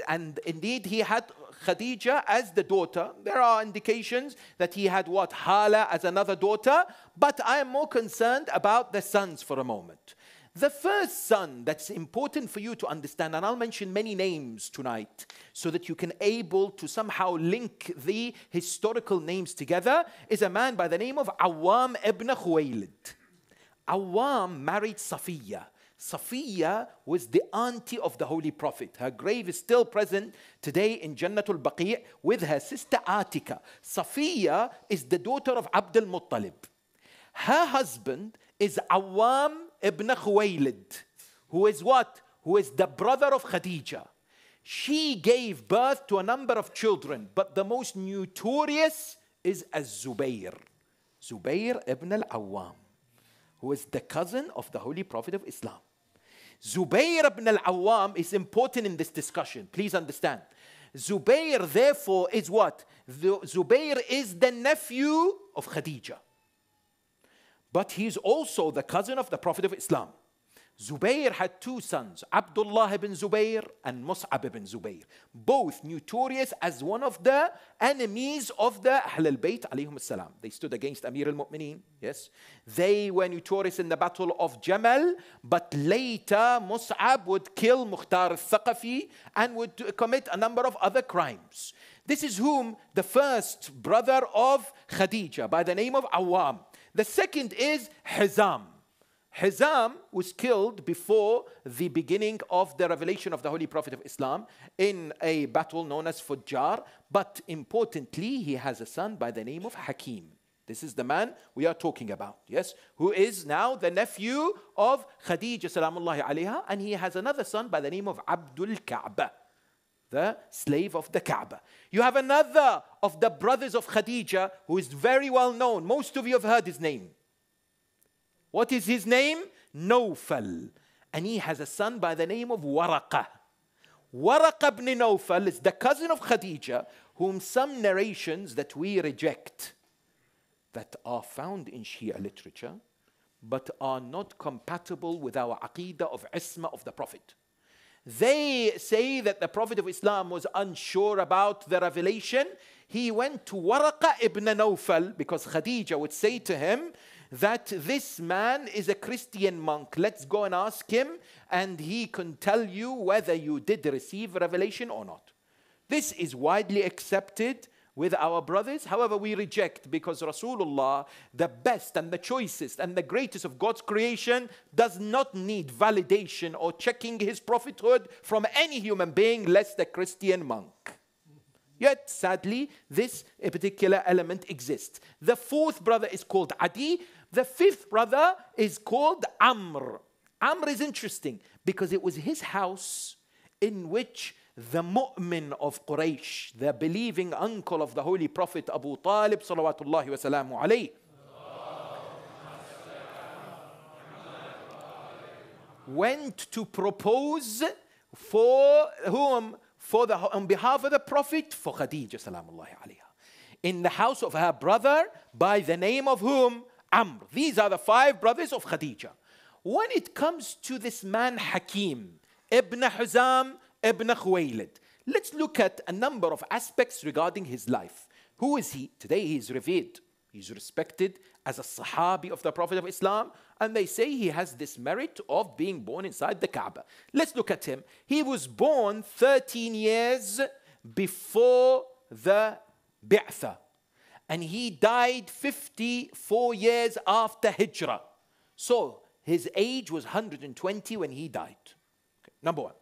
and indeed he had Khadija as the daughter. There are indications that he had what? Hala as another daughter. But I am more concerned about the sons for a moment. The first son that's important for you to understand, and I'll mention many names tonight so that you can able to somehow link the historical names together, is a man by the name of Awam ibn Khuwailid. Awam married Safiya. Safiya was the auntie of the Holy Prophet. Her grave is still present today in Jannatul Baqi' with her sister Atika. Safiya is the daughter of Abdul Muttalib. Her husband is Awam ibn Khuwaylid, who is what? Who is the brother of Khadija. She gave birth to a number of children, but the most notorious is Az-Zubayr. Zubayr ibn al-Awwam who is the cousin of the Holy Prophet of Islam. Zubayr ibn al-Awwam is important in this discussion. Please understand. Zubayr, therefore, is what? Zubayr is the nephew of Khadija. But he's also the cousin of the Prophet of Islam. Zubayr had two sons, Abdullah ibn Zubayr and Mus'ab ibn Zubayr, both notorious as one of the enemies of the Ahl al-Bayt salam. They stood against Amir al-Mu'mineen, yes. They were notorious in the battle of Jamal, but later Mus'ab would kill Mukhtar al-Thaqafi and would commit a number of other crimes. This is whom the first brother of Khadija by the name of Awam. The second is Hizam. Hizam was killed before the beginning of the revelation of the Holy Prophet of Islam in a battle known as Fudjar. But importantly, he has a son by the name of Hakim. This is the man we are talking about, yes, who is now the nephew of Khadija salamullahi alayha, and he has another son by the name of Abdul Ka'ba, the slave of the Kaaba. You have another of the brothers of Khadija who is very well known. Most of you have heard his name. What is his name? Nofal. And he has a son by the name of Waraqah. Waraqah ibn Nofal is the cousin of Khadija, whom some narrations that we reject, that are found in Shia literature, but are not compatible with our aqidah of isma of the Prophet. They say that the Prophet of Islam was unsure about the revelation. He went to Waraqah ibn Nawfal because Khadija would say to him, that this man is a Christian monk. Let's go and ask him, and he can tell you whether you did receive revelation or not. This is widely accepted with our brothers. However, we reject because Rasulullah, the best and the choicest and the greatest of God's creation, does not need validation or checking his prophethood from any human being, less the Christian monk. Yet, sadly, this particular element exists. The fourth brother is called Adi, the fifth brother is called Amr. Amr is interesting because it was his house in which the mu'min of Quraysh, the believing uncle of the Holy Prophet Abu Talib, salawatullahi wa salamu alayhi, went to propose for whom? For the, on behalf of the Prophet, for Khadija, salamullahi alayha. In the house of her brother, by the name of whom? Amr. These are the five brothers of Khadija. When it comes to this man Hakim, Ibn Huzam, Ibn Khuwaylid, let's look at a number of aspects regarding his life. Who is he? Today he is revered. He's respected as a Sahabi of the Prophet of Islam, and they say he has this merit of being born inside the Kaaba. Let's look at him. He was born 13 years before the Bi'tha, and he died 54 years after Hijrah. So his age was 120 when he died. Okay, number one.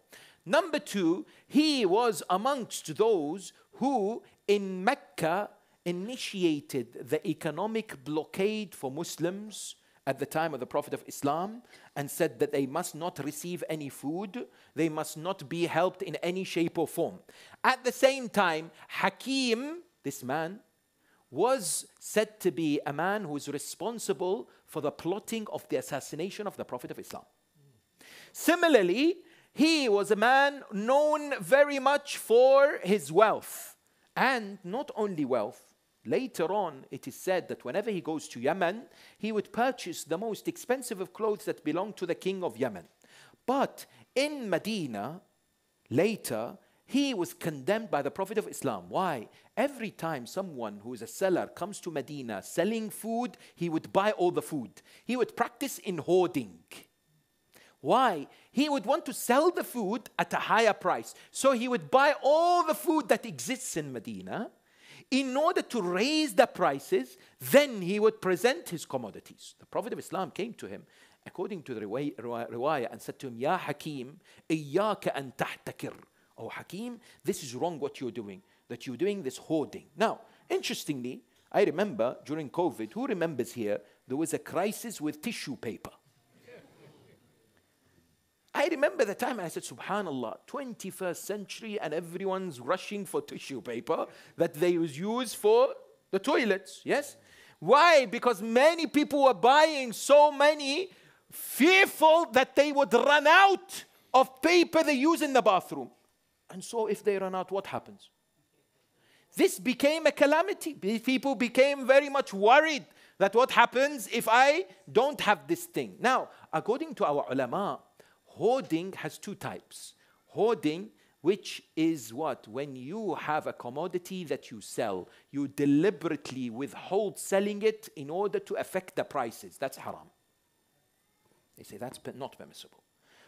Number two, he was amongst those who in Mecca initiated the economic blockade for Muslims at the time of the Prophet of Islam and said that they must not receive any food, they must not be helped in any shape or form. At the same time, Hakim, this man, was said to be a man who is responsible for the plotting of the assassination of the Prophet of Islam. Similarly, he was a man known very much for his wealth. And not only wealth, later on it is said that whenever he goes to Yemen, he would purchase the most expensive of clothes that belonged to the king of Yemen. But in Medina, later, he was condemned by the Prophet of Islam. Why? Every time someone who is a seller comes to Medina selling food, he would buy all the food. He would practice in hoarding. Why? He would want to sell the food at a higher price. So he would buy all the food that exists in Medina in order to raise the prices, then he would present his commodities. The Prophet of Islam came to him, according to the riwayah, and said to him, Ya Hakim, إياك أن تحتكر. Oh Hakim, this is wrong what you're doing, that you're doing this hoarding. Now, interestingly, I remember during COVID, who remembers here, there was a crisis with tissue paper. I remember the time I said, SubhanAllah, 21st century and everyone's rushing for tissue paper that they use for the toilets, yes? Why? Because many people were buying so many, fearful that they would run out of paper they use in the bathroom. And so if they run out, what happens? This became a calamity. People became very much worried that what happens if I don't have this thing. Now, according to our ulama, hoarding has two types. Hoarding, which is what? When you have a commodity that you sell, you deliberately withhold selling it in order to affect the prices. That's haram. They say that's not permissible.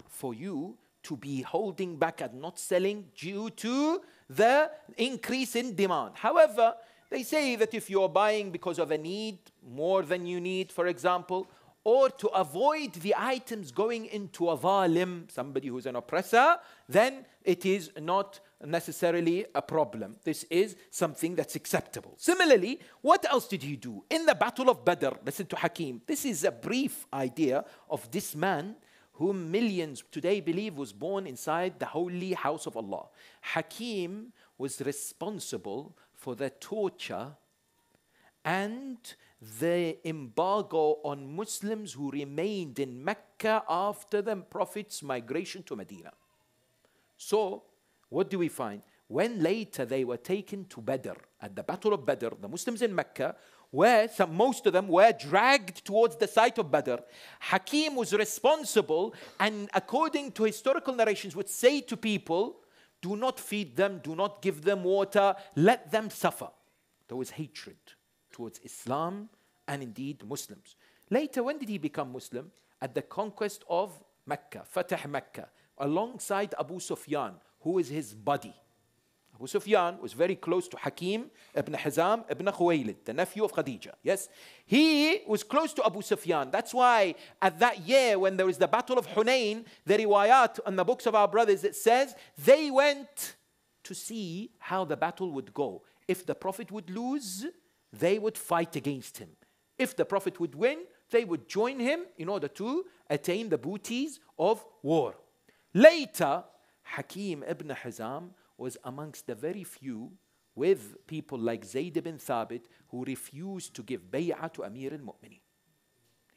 For you to be holding back and not selling due to the increase in demand. However, they say that if you're buying because of a need, more than you need, for example, or to avoid the items going into a zalim, somebody who's an oppressor, then it is not necessarily a problem. This is something that's acceptable. Similarly, what else did he do? In the Battle of Badr, listen to Hakim. This is a brief idea of this man whom millions today believe was born inside the holy house of Allah. Hakim was responsible for the torture and the embargo on Muslims who remained in Mecca after the Prophet's migration to Medina. So, what do we find? When later they were taken to Badr, at the Battle of Badr, the Muslims in Mecca were, some, most of them were dragged towards the site of Badr. Hakim was responsible and, according to historical narrations, would say to people, Do not feed them, do not give them water, let them suffer. There was hatred towards Islam and indeed Muslims. Later, when did he become Muslim? At the conquest of Mecca, Fatah Mecca, alongside Abu Sufyan, who is his buddy. Sufyan was very close to Hakim ibn Hizam ibn Khuwaylid, the nephew of Khadija. Yes, he was close to Abu Sufyan. That's why at that year when there was the Battle of Hunain, the riwayat and the books of our brothers, it says they went to see how the battle would go. If the Prophet would lose, they would fight against him. If the Prophet would win, they would join him in order to attain the booties of war. Later, Hakim ibn Hizam was amongst the very few with people like Zayd ibn Thabit who refused to give bay'ah to Amir al-Mu'minin.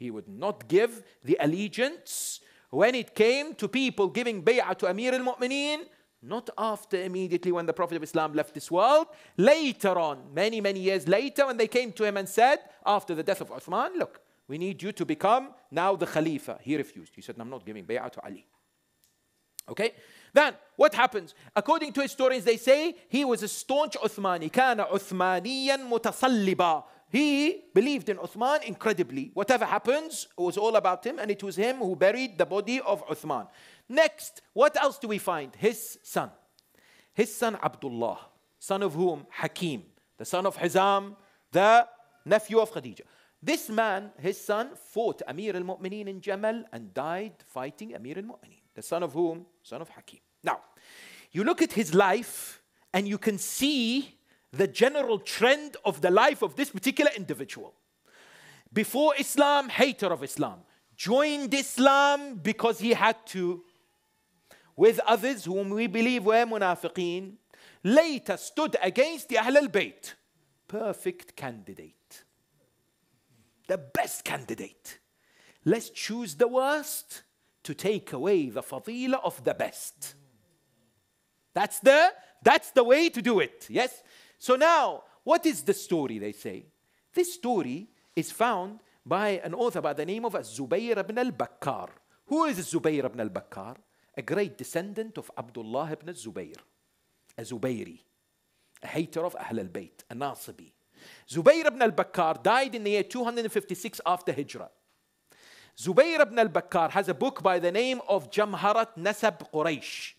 He would not give the allegiance when it came to people giving bay'ah to Amir al-Mu'mineen, not after immediately when the Prophet of Islam left this world, later on, many, many years later, when they came to him and said, after the death of Uthman, look, we need you to become now the Khalifa. He refused. He said, I'm not giving bay'ah to Ali. Okay? Then what happens? According to historians, they say he was a staunch Uthmani. Kana عثمانيا mutasalliba. He believed in Uthman incredibly. Whatever happens, it was all about him, and it was him who buried the body of Uthman. Next, what else do we find? His son. His son Abdullah, son of whom? Hakim, the son of Hizam, the nephew of Khadija. This man, his son, fought Amir al Mu'mineen in Jamal and died fighting Amir al Mu'mineen, the son of whom? Son of Hakim. Now, you look at his life and you can see the general trend of the life of this particular individual. Before Islam, hater of Islam. Joined Islam because he had to. With others whom we believe were munafiqeen. Later stood against the Ahl al-Bayt. Perfect candidate. The best candidate. Let's choose the worst to take away the fadila of the best. That's the, that's the way to do it. Yes? So now, what is the story, they say? This story is found by an author by the name of Zubayr ibn al-Bakkar. Who is Zubayr ibn al-Bakkar? A great descendant of Abdullah ibn Zubayr, a Zubayri, a hater of Ahl al-Bayt, a Nasibi. Zubayr ibn al-Bakkar died in the year 256 after Hijrah. Zubayr ibn al-Bakkar has a book by the name of Jamharat Nasab Quraysh.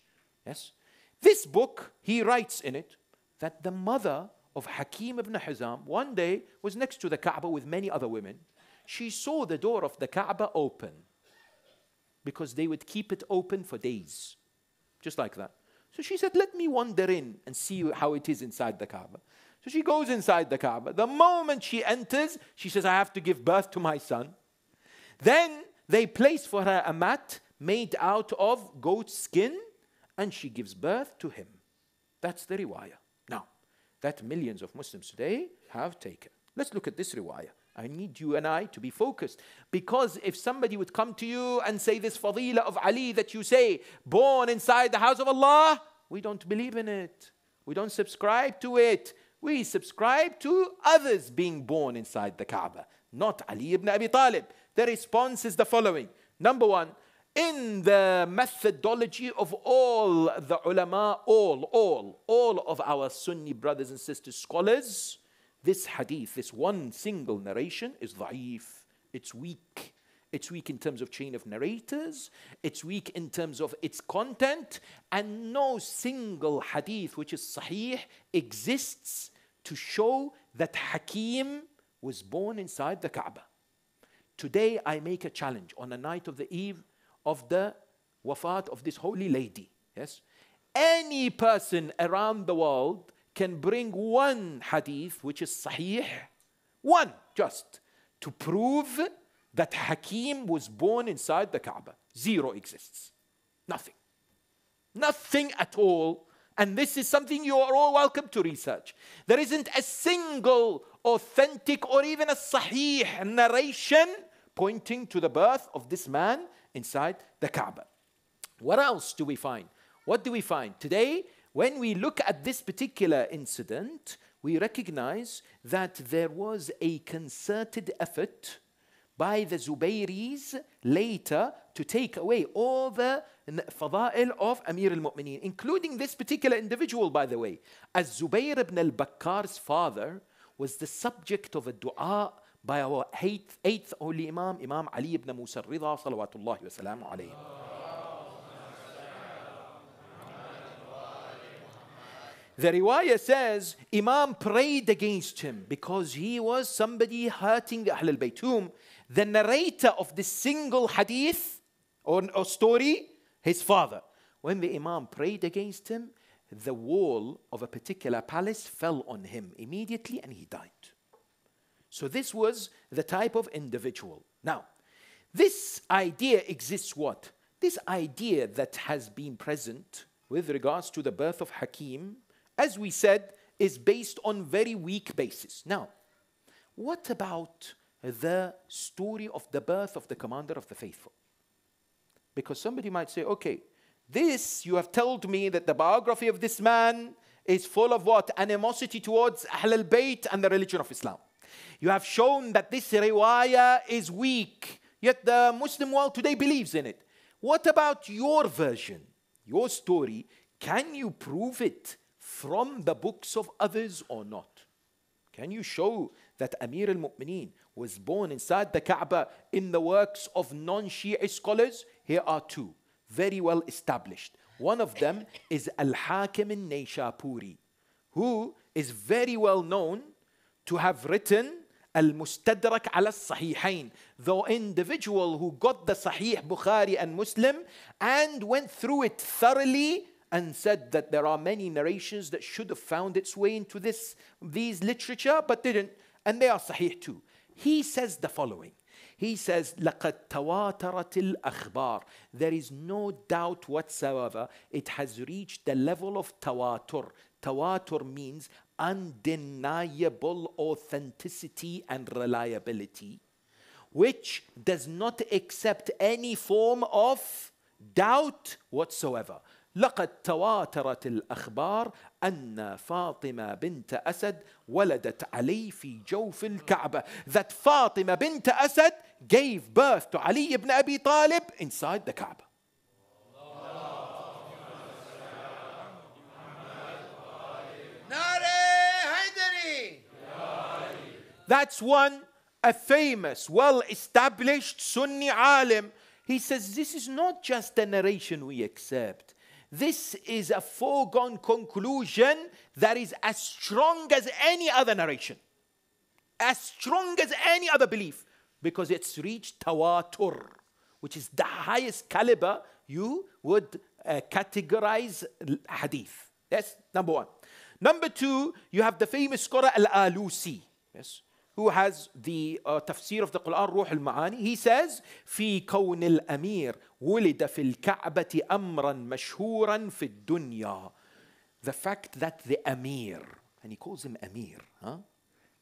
Yes? This book, he writes in it that the mother of Hakim ibn Hizam one day was next to the Kaaba with many other women. She saw the door of the Kaaba open because they would keep it open for days, just like that. So she said, Let me wander in and see how it is inside the Kaaba. So she goes inside the Kaaba. The moment she enters, she says, I have to give birth to my son. Then they place for her a mat made out of goat skin and she gives birth to him. That's the riwayah. Now, that millions of Muslims today have taken. Let's look at this riwayah. I need you and I to be focused. Because if somebody would come to you and say this fadila of Ali that you say, born inside the house of Allah, we don't believe in it. We don't subscribe to it. We subscribe to others being born inside the Kaaba, not Ali ibn Abi Talib. The response is the following Number one, in the methodology of all the ulama, all, all, all of our Sunni brothers and sisters, scholars, this hadith, this one single narration is da'if, it's weak. It's weak in terms of chain of narrators, it's weak in terms of its content, and no single hadith which is sahih exists to show that Hakim was born inside the Kaaba. Today I make a challenge on the night of the eve of the wafat of this holy lady. Yes? Any person around the world can bring one hadith which is sahih, one just, to prove that Hakim was born inside the Kaaba. Zero exists. Nothing. Nothing at all. And this is something you are all welcome to research. There isn't a single authentic or even a sahih narration pointing to the birth of this man inside the Kaaba. What else do we find? What do we find? Today, when we look at this particular incident, we recognize that there was a concerted effort by the Zubayris later to take away all the fada'il of Amir al Mu'mineen, including this particular individual, by the way. As Zubayr ibn al Bakkar's father was the subject of a dua by our eighth, eighth only Imam, Imam Ali ibn Musa Rida, salawatullahi wa salam alayhi. The riwayah says Imam prayed against him because he was somebody hurting the Ahl baytum The narrator of this single hadith or, or story, his father. When the Imam prayed against him, the wall of a particular palace fell on him immediately and he died. So this was the type of individual. Now, this idea exists what? This idea that has been present with regards to the birth of Hakim, as we said, is based on very weak basis. Now, what about the story of the birth of the commander of the faithful? Because somebody might say, okay, this, you have told me that the biography of this man is full of what? Animosity towards Ahl al Bayt and the religion of Islam. You have shown that this riwayah is weak, yet the Muslim world today believes in it. What about your version, your story? Can you prove it from the books of others or not? Can you show that Amir al Mu'mineen was born inside the Kaaba in the works of non Shia scholars? Here are two, very well established. One of them is Al Hakim in Naishapuri, who is very well known to have written al-mustadrak al الصحيحين the individual who got the Sahih Bukhari and Muslim and went through it thoroughly and said that there are many narrations that should have found its way into this these literature but didn't and they are Sahih too he says the following he says لقد تواترت الأخبار there is no doubt whatsoever it has reached the level of tawatur Tawatur means undeniable authenticity and reliability, which does not accept any form of doubt whatsoever. لقد تواترت الأخبار أن فاطمة بنت أسد ولدت علي في جوف الكعبة that فاطمة بنت أسد gave birth to علي ibn Abi Talib inside the Kaaba. That's one, a famous, well established Sunni alim. He says this is not just a narration we accept. This is a foregone conclusion that is as strong as any other narration, as strong as any other belief, because it's reached tawatur, which is the highest caliber you would uh, categorize hadith. That's number one. Number two, you have the famous scholar Al Alusi. Yes who has the uh, تفسير of the Quran روح المعاني he says في كون الأمير ولد في الكعبة أمرا مشهورا في الدنيا the fact that the Amir and he calls him Amir huh?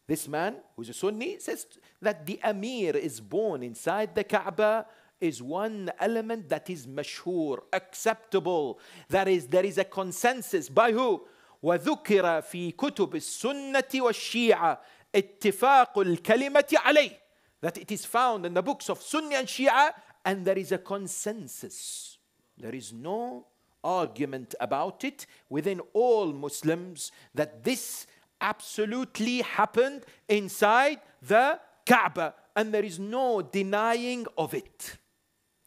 this man who's a Sunni says that the Amir is born inside the Kaaba is one element that is mashhur, acceptable. That is, there is a consensus by who? وذكر في كتب السنة والشيعة اتفاق الكلمة عليه that it is found in the books of Sunni and Shia and there is a consensus there is no argument about it within all Muslims that this absolutely happened inside the Kaaba and there is no denying of it.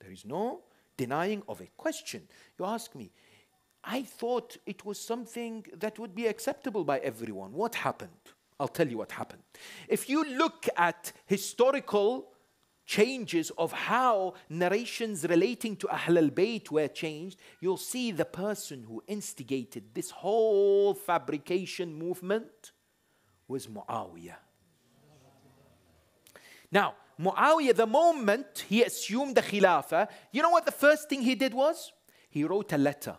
There is no denying of it. Question You ask me, I thought it was something that would be acceptable by everyone. What happened? I'll tell you what happened. If you look at historical changes of how narrations relating to Ahl al Bayt were changed, you'll see the person who instigated this whole fabrication movement was Muawiyah. Now, Muawiyah, the moment he assumed the Khilafah, you know what the first thing he did was? He wrote a letter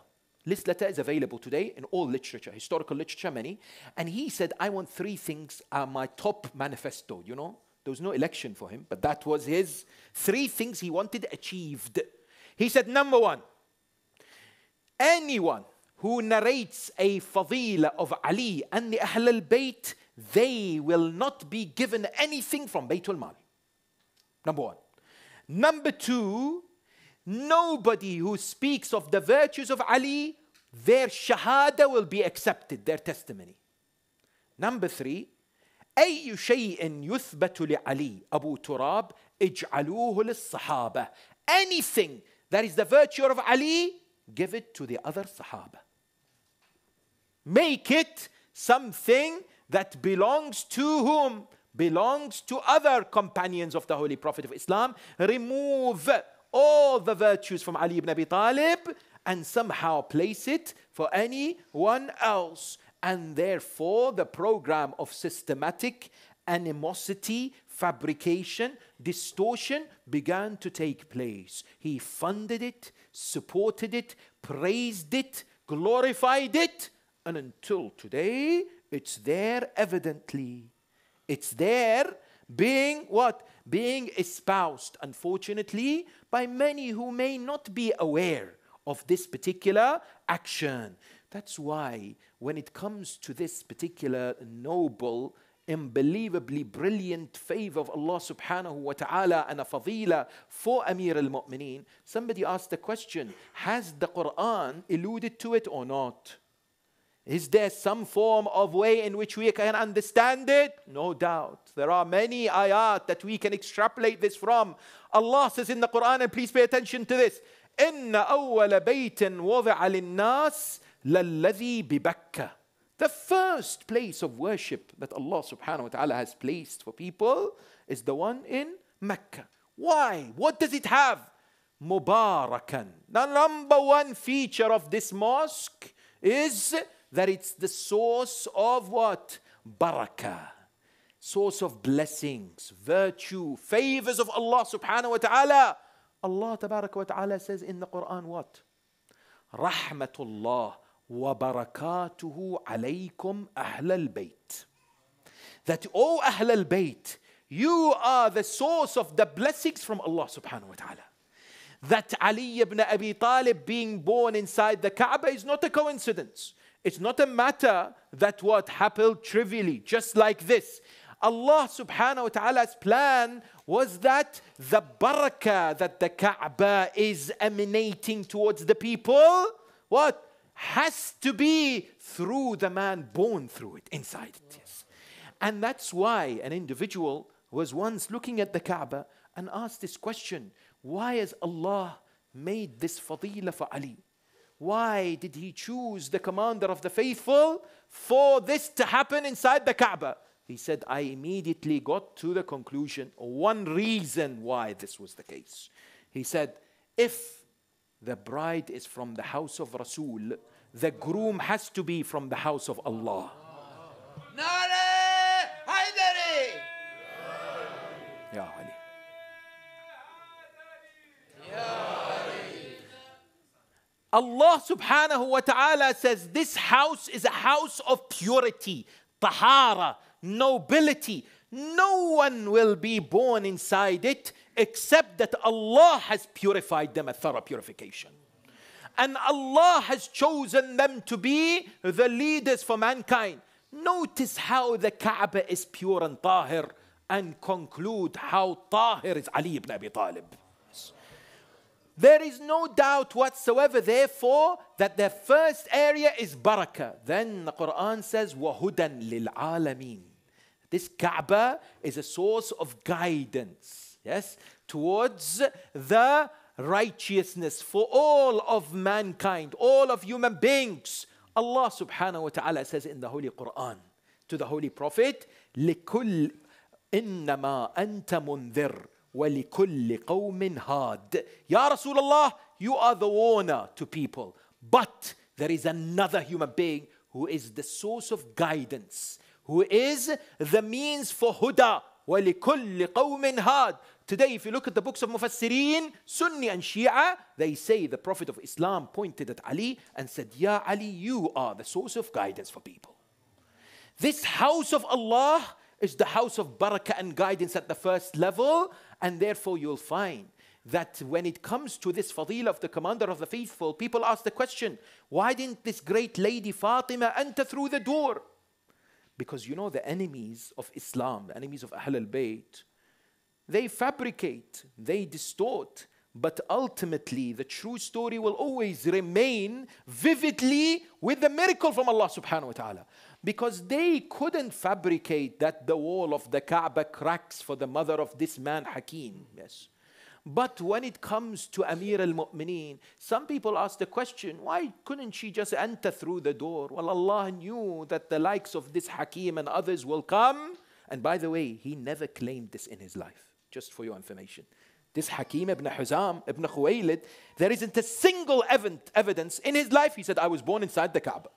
letter is available today in all literature, historical literature, many. And he said, I want three things are my top manifesto, you know? There was no election for him, but that was his three things he wanted achieved. He said, number one, anyone who narrates a fadila of Ali and the Ahl al-Bayt, they will not be given anything from Baytul Mal. Number one. Number two, nobody who speaks of the virtues of Ali their shahada will be accepted, their testimony. Number three, أي شيء يثبت لعلي أبو تراب اجعلوه للصحابة. Anything that is the virtue of Ali, give it to the other Sahaba. Make it something that belongs to whom? Belongs to other companions of the Holy Prophet of Islam. Remove all the virtues from Ali ibn Abi Talib and somehow place it for anyone else. And therefore, the program of systematic animosity, fabrication, distortion began to take place. He funded it, supported it, praised it, glorified it, and until today, it's there evidently. It's there being what? Being espoused, unfortunately, by many who may not be aware of this particular action. That's why, when it comes to this particular noble, unbelievably brilliant favor of Allah subhanahu wa ta'ala and a fadila for Amir al Mu'mineen, somebody asked the question Has the Quran alluded to it or not? Is there some form of way in which we can understand it? No doubt. There are many ayat that we can extrapolate this from. Allah says in the Quran, and please pay attention to this إن أول بيت وضع للناس للذي ببكة The first place of worship that Allah subhanahu wa ta'ala has placed for people is the one in Mecca. Why? What does it have? Mubarakan. The number one feature of this mosque is that it's the source of what? Barakah. Source of blessings, virtue, favors of Allah subhanahu wa ta'ala. Allah wa ta'ala says in the Quran what? Rahmatullah wa barakatuhu alaykum ahlal bayt. That, O oh, ahlal bayt, you are the source of the blessings from Allah subhanahu wa ta'ala. That Ali ibn Abi Talib being born inside the Kaaba is not a coincidence. It's not a matter that what happened trivially, just like this. Allah subhanahu wa ta'ala's plan was that the barakah that the Kaaba is emanating towards the people, what? Has to be through the man born through it, inside it. Yes. And that's why an individual was once looking at the Kaaba and asked this question Why has Allah made this fadila for Ali? Why did he choose the commander of the faithful for this to happen inside the Kaaba? He said, I immediately got to the conclusion, one reason why this was the case. He said, if the bride is from the house of Rasul, the groom has to be from the house of Allah. Ya Ali. Allah subhanahu wa ta'ala says this house is a house of purity, tahara, nobility. No one will be born inside it except that Allah has purified them a thorough purification. And Allah has chosen them to be the leaders for mankind. Notice how the Kaaba is pure and tahir and conclude how tahir is Ali ibn Abi Talib. There is no doubt whatsoever, therefore, that the first area is barakah. Then the Quran says, lil لِلْعَالَمِينَ this Kaaba is a source of guidance, yes, towards the righteousness for all of mankind, all of human beings. Allah subhanahu wa ta'ala says in the Holy Quran to the Holy Prophet, لِكُلْ إِنَّمَا أَنْتَ مُنذِرٌ وَلِكُلِّ قَوْمٍ هَادٍ رسول الله." you are the warner to people, but there is another human being who is the source of guidance who is the means for huda. وَلِكُلِّ قَوْمٍ هَادٍ Today, if you look at the books of Mufassirin, Sunni and Shia, they say the Prophet of Islam pointed at Ali and said, Ya Ali, you are the source of guidance for people. This house of Allah is the house of barakah and guidance at the first level, and therefore you'll find that when it comes to this fadil of the commander of the faithful, people ask the question, why didn't this great lady Fatima enter through the door? Because you know, the enemies of Islam, the enemies of Ahl al Bayt, they fabricate, they distort, but ultimately the true story will always remain vividly with the miracle from Allah subhanahu wa ta'ala. Because they couldn't fabricate that the wall of the Kaaba cracks for the mother of this man, Hakim. Yes. But when it comes to Amir al Mu'mineen, some people ask the question, why couldn't she just enter through the door? Well, Allah knew that the likes of this Hakim and others will come. And by the way, he never claimed this in his life, just for your information. This Hakim ibn Huzam ibn Khuwaylid, there isn't a single evidence in his life. He said, I was born inside the Kaaba.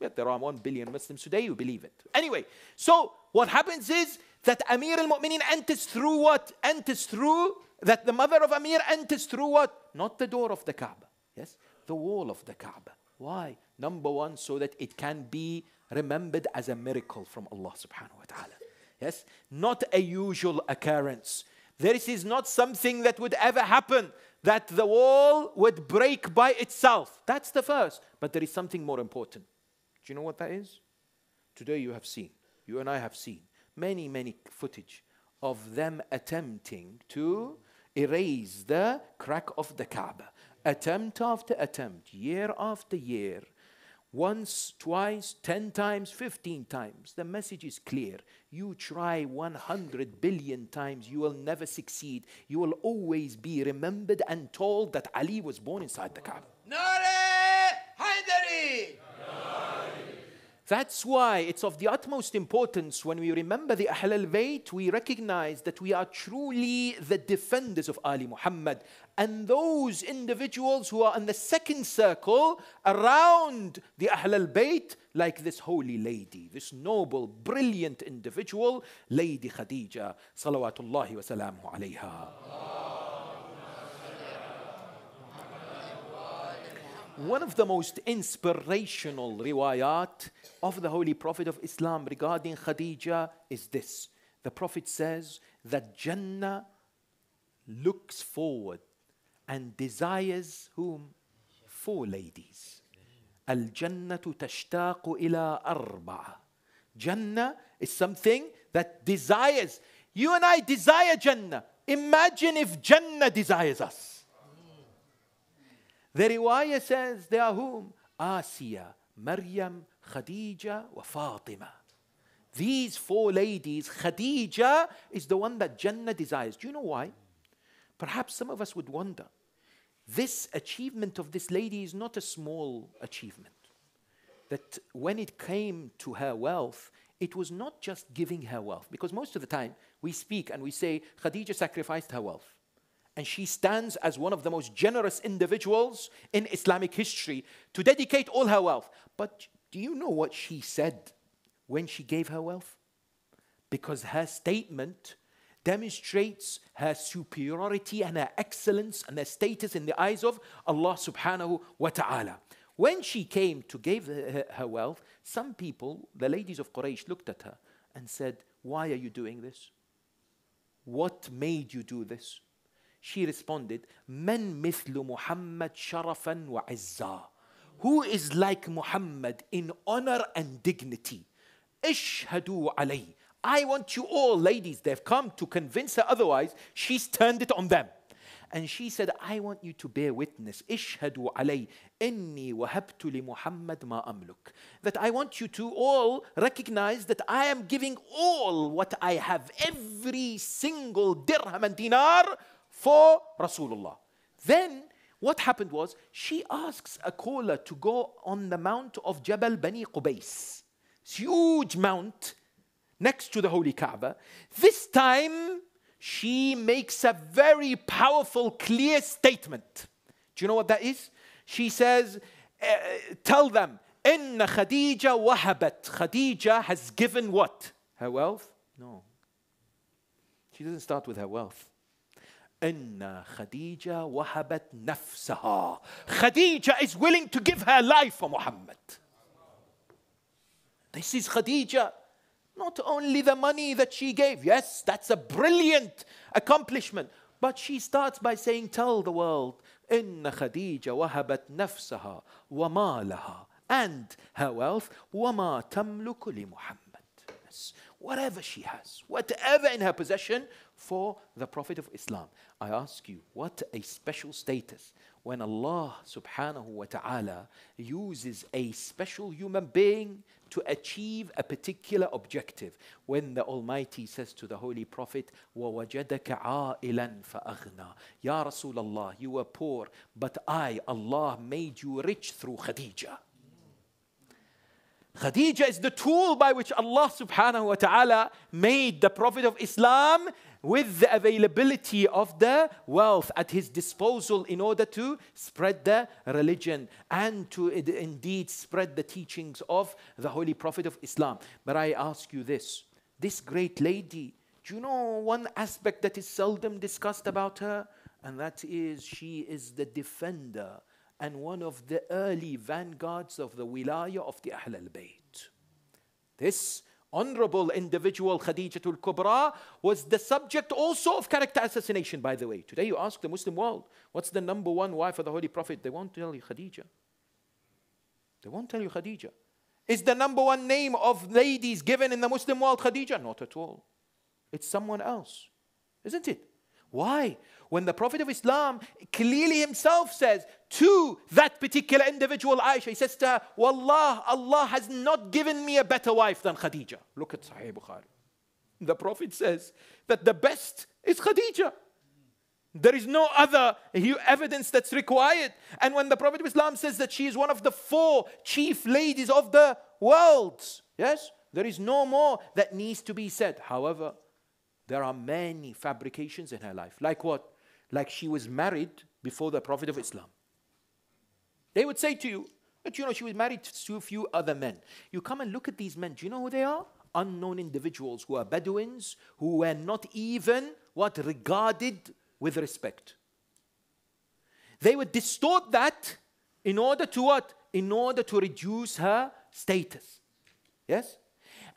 Yet there are one billion Muslims today who believe it. Anyway, so what happens is that Amir al Mu'mineen enters through what? Enters through, that the mother of Amir enters through what? Not the door of the Kaaba. Yes? The wall of the Kaaba. Why? Number one, so that it can be remembered as a miracle from Allah subhanahu wa ta'ala. Yes? Not a usual occurrence. This is not something that would ever happen, that the wall would break by itself. That's the first. But there is something more important. Do you know what that is? Today you have seen, you and I have seen many, many footage of them attempting to erase the crack of the Kaaba. Attempt after attempt, year after year, once, twice, 10 times, 15 times. The message is clear. You try 100 billion times, you will never succeed. You will always be remembered and told that Ali was born inside the Kaaba. That's why it's of the utmost importance when we remember the Ahl al Bayt, we recognize that we are truly the defenders of Ali Muhammad. And those individuals who are in the second circle around the Ahl al Bayt, like this holy lady, this noble, brilliant individual, Lady Khadija, salawatullahi wa salamu alayha. one of the most inspirational riwayat of the Holy Prophet of Islam regarding Khadija is this. The Prophet says that Jannah looks forward and desires whom? Four ladies. Al Jannah tashtaqu ila arba'a. Jannah is something that desires. You and I desire Jannah. Imagine if Jannah desires us. The riwayah says they are whom? Asiya, Maryam, Khadija, wa Fatima. These four ladies, Khadija is the one that Jannah desires. Do you know why? Perhaps some of us would wonder. This achievement of this lady is not a small achievement. That when it came to her wealth, it was not just giving her wealth, because most of the time we speak and we say Khadija sacrificed her wealth and she stands as one of the most generous individuals in Islamic history to dedicate all her wealth. But do you know what she said when she gave her wealth? Because her statement demonstrates her superiority and her excellence and her status in the eyes of Allah subhanahu wa ta'ala. When she came to give her wealth, some people, the ladies of Quraysh, looked at her and said, Why are you doing this? What made you do this? She responded, Men mithlu Muhammad sharafan wa izza. Who is like Muhammad in honor and dignity? Ishhadu alayhi. I want you all, ladies, they've come to convince her otherwise. She's turned it on them. And she said, I want you to bear witness. Ishhadu alay inni wahabtu li Muhammad ma amluk. That I want you to all recognize that I am giving all what I have, every single dirham and dinar for Rasulullah. Then what happened was she asks a caller to go on the mount of Jabal Bani Qubais, huge mount next to the Holy Kaaba. This time she makes a very powerful, clear statement. Do you know what that is? She says, eh, Tell them, Inna Khadija wahabat. Khadija has given what? Her wealth? No. She doesn't start with her wealth. ان خديجه وهبت نفسها Khadija is willing to give her life for muhammad this is khadija not only the money that she gave yes that's a brilliant accomplishment but she starts by saying tell the world ان خديجه وهبت نفسها ومالها and her wealth وما تملك لمحمد yes whatever she has, whatever in her possession for the Prophet of Islam. I ask you, what a special status when Allah subhanahu wa ta'ala uses a special human being to achieve a particular objective. When the Almighty says to the Holy Prophet, Ya Rasulullah, you were poor, but I, Allah, made you rich through Khadijah. Khadija is the tool by which Allah subhanahu wa ta'ala made the Prophet of Islam with the availability of the wealth at his disposal in order to spread the religion and to indeed spread the teachings of the Holy Prophet of Islam. But I ask you this this great lady, do you know one aspect that is seldom discussed about her? And that is she is the defender and one of the early vanguards of the wilayah of the Ahl al Bayt. This honorable individual, al Kubra, was the subject also of character assassination, by the way. Today, you ask the Muslim world, what's the number one wife of the Holy Prophet? They won't tell you Khadija. They won't tell you Khadija. Is the number one name of ladies given in the Muslim world Khadija? Not at all. It's someone else, isn't it? Why? when the Prophet of Islam clearly himself says to that particular individual, Aisha, he says to her, Wallah, Allah has not given me a better wife than Khadija. Look at Sahih Bukhari. The Prophet says that the best is Khadija. There is no other evidence that's required. And when the Prophet of Islam says that she is one of the four chief ladies of the world, yes, there is no more that needs to be said. However, there are many fabrications in her life. Like what? like she was married before the Prophet of Islam. They would say to you, but you know, she was married to a few other men. You come and look at these men, do you know who they are? Unknown individuals who are Bedouins, who were not even what regarded with respect. They would distort that in order to what? In order to reduce her status. Yes?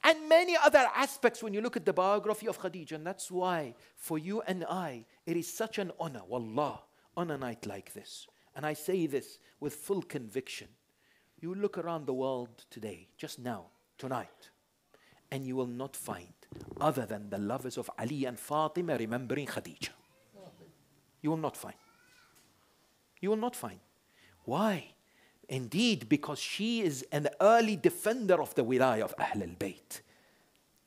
and many other aspects when you look at the biography of Khadija. And that's why for you and I, it is such an honor, wallah, on a night like this. And I say this with full conviction. You look around the world today, just now, tonight, and you will not find other than the lovers of Ali and Fatima remembering Khadija. You will not find. You will not find. Why? Indeed, because she is an early defender of the wilayah of Ahl al Bayt.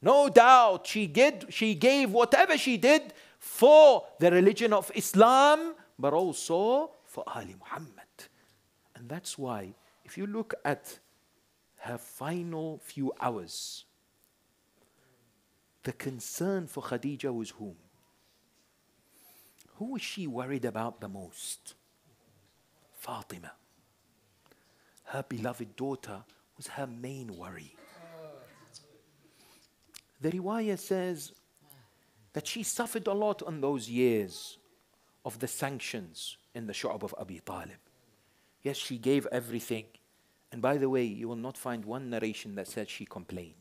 No doubt she, did, she gave whatever she did for the religion of Islam, but also for Ali Muhammad. And that's why, if you look at her final few hours, the concern for Khadija was whom? Who was she worried about the most? Fatima her beloved daughter was her main worry. The riwayah says that she suffered a lot on those years of the sanctions in the Shu'ab of Abi Talib. Yes, she gave everything. And by the way, you will not find one narration that says she complained.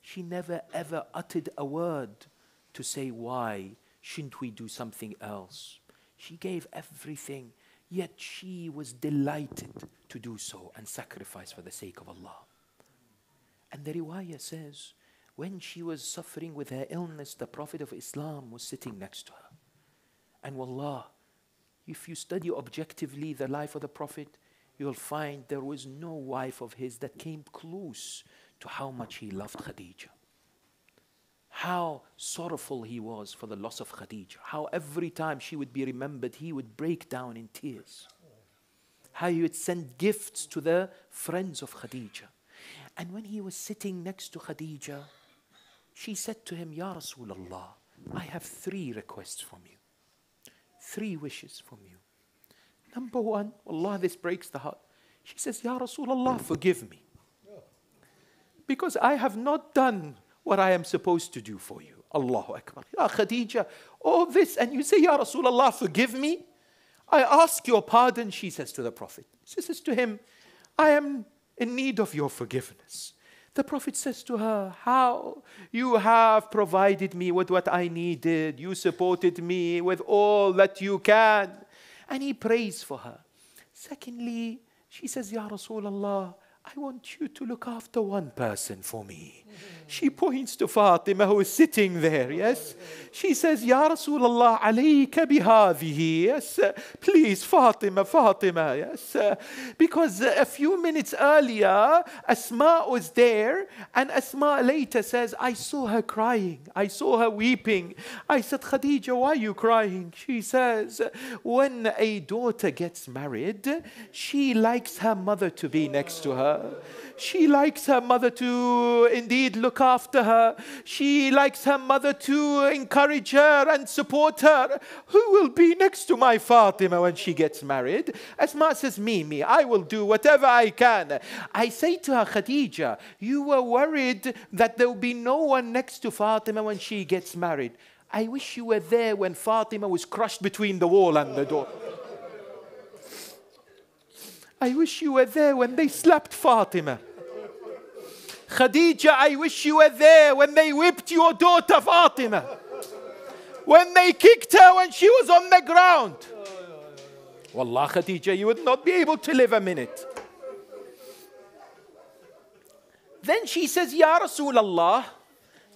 She never ever uttered a word to say, Why shouldn't we do something else? She gave everything. Yet she was delighted to do so and sacrifice for the sake of Allah. And the riwayah says, when she was suffering with her illness, the Prophet of Islam was sitting next to her. And wallah, if you study objectively the life of the Prophet, you'll find there was no wife of his that came close to how much he loved Khadijah how sorrowful he was for the loss of Khadija, how every time she would be remembered, he would break down in tears, how he would send gifts to the friends of Khadija. And when he was sitting next to Khadija, she said to him, Ya Rasulullah, I have three requests from you, three wishes from you. Number one, Allah, this breaks the heart. She says, Ya Rasulullah, forgive me. Because I have not done what I am supposed to do for you. Allahu Akbar. Ya Khadija, all this. And you say, Ya Rasulullah, forgive me. I ask your pardon, she says to the Prophet. She says to him, I am in need of your forgiveness. The Prophet says to her, How you have provided me with what I needed. You supported me with all that you can. And he prays for her. Secondly, she says, Ya Rasulullah, I want you to look after one person for me. She points to Fatima who is sitting there, yes? She says, Ya Rasulullah, alayka bihadhihi, yes? Please, Fatima, Fatima, yes? Because a few minutes earlier, Asma was there, and Asma later says, I saw her crying. I saw her weeping. I said, Khadija, why are you crying? She says, when a daughter gets married, she likes her mother to be next to her. She likes her mother to indeed look after her. She likes her mother to encourage her and support her. Who will be next to my Fatima when she gets married? As much Mimi, I will do whatever I can. I say to her, Khadija, you were worried that there will be no one next to Fatima when she gets married. I wish you were there when Fatima was crushed between the wall and the door. I wish you were there when they slapped Fatima. Khadija, I wish you were there when they whipped your daughter Fatima. When they kicked her when she was on the ground. Wallah, Khadija, you would not be able to live a minute. Then she says, Ya Rasulullah,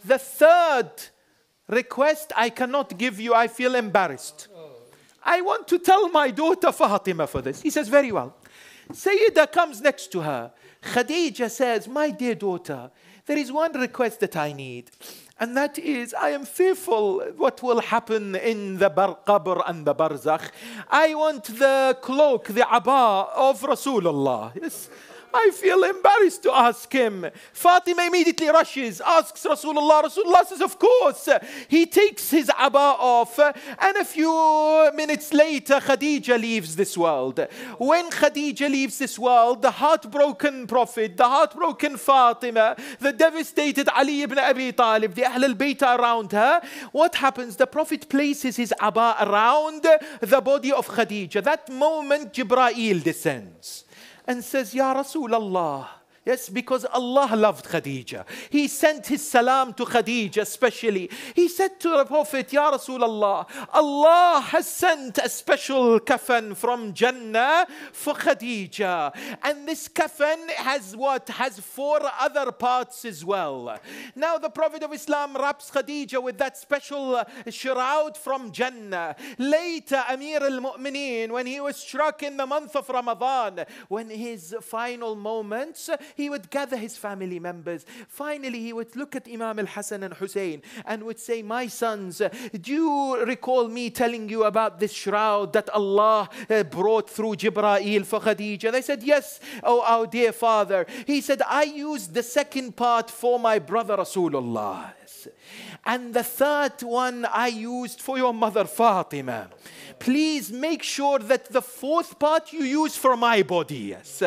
the third request I cannot give you, I feel embarrassed. I want to tell my daughter Fatima for this. He says, Very well. Sayyida comes next to her. Khadija says, My dear daughter, there is one request that I need, and that is I am fearful what will happen in the bar qabr and the barzakh. I want the cloak, the abba of Rasulullah. Yes. I feel embarrassed to ask him. Fatima immediately rushes, asks Rasulullah. Rasulullah says, Of course. He takes his abba off, and a few minutes later, Khadija leaves this world. When Khadija leaves this world, the heartbroken Prophet, the heartbroken Fatima, the devastated Ali ibn Abi Talib, the Ahl al Bayt around her, what happens? The Prophet places his abba around the body of Khadija. That moment, Jibra'il descends and says, Ya Allah." Yes, because Allah loved Khadija. He sent his salam to Khadija especially. He said to the Prophet, Ya Rasulullah, Allah has sent a special kafan from Jannah for Khadija. And this kafan has what? Has four other parts as well. Now the Prophet of Islam wraps Khadija with that special uh, shroud from Jannah. Later, Amir al-Mu'mineen, when he was struck in the month of Ramadan, when his final moments, he would gather his family members. Finally, he would look at Imam al Hassan and Hussein and would say, My sons, do you recall me telling you about this shroud that Allah uh, brought through Jibra'il for Khadija? They said, Yes, oh, our dear father. He said, I used the second part for my brother Rasulullah. And the third one I used for your mother Fatima please make sure that the fourth part you use for my body. Yes.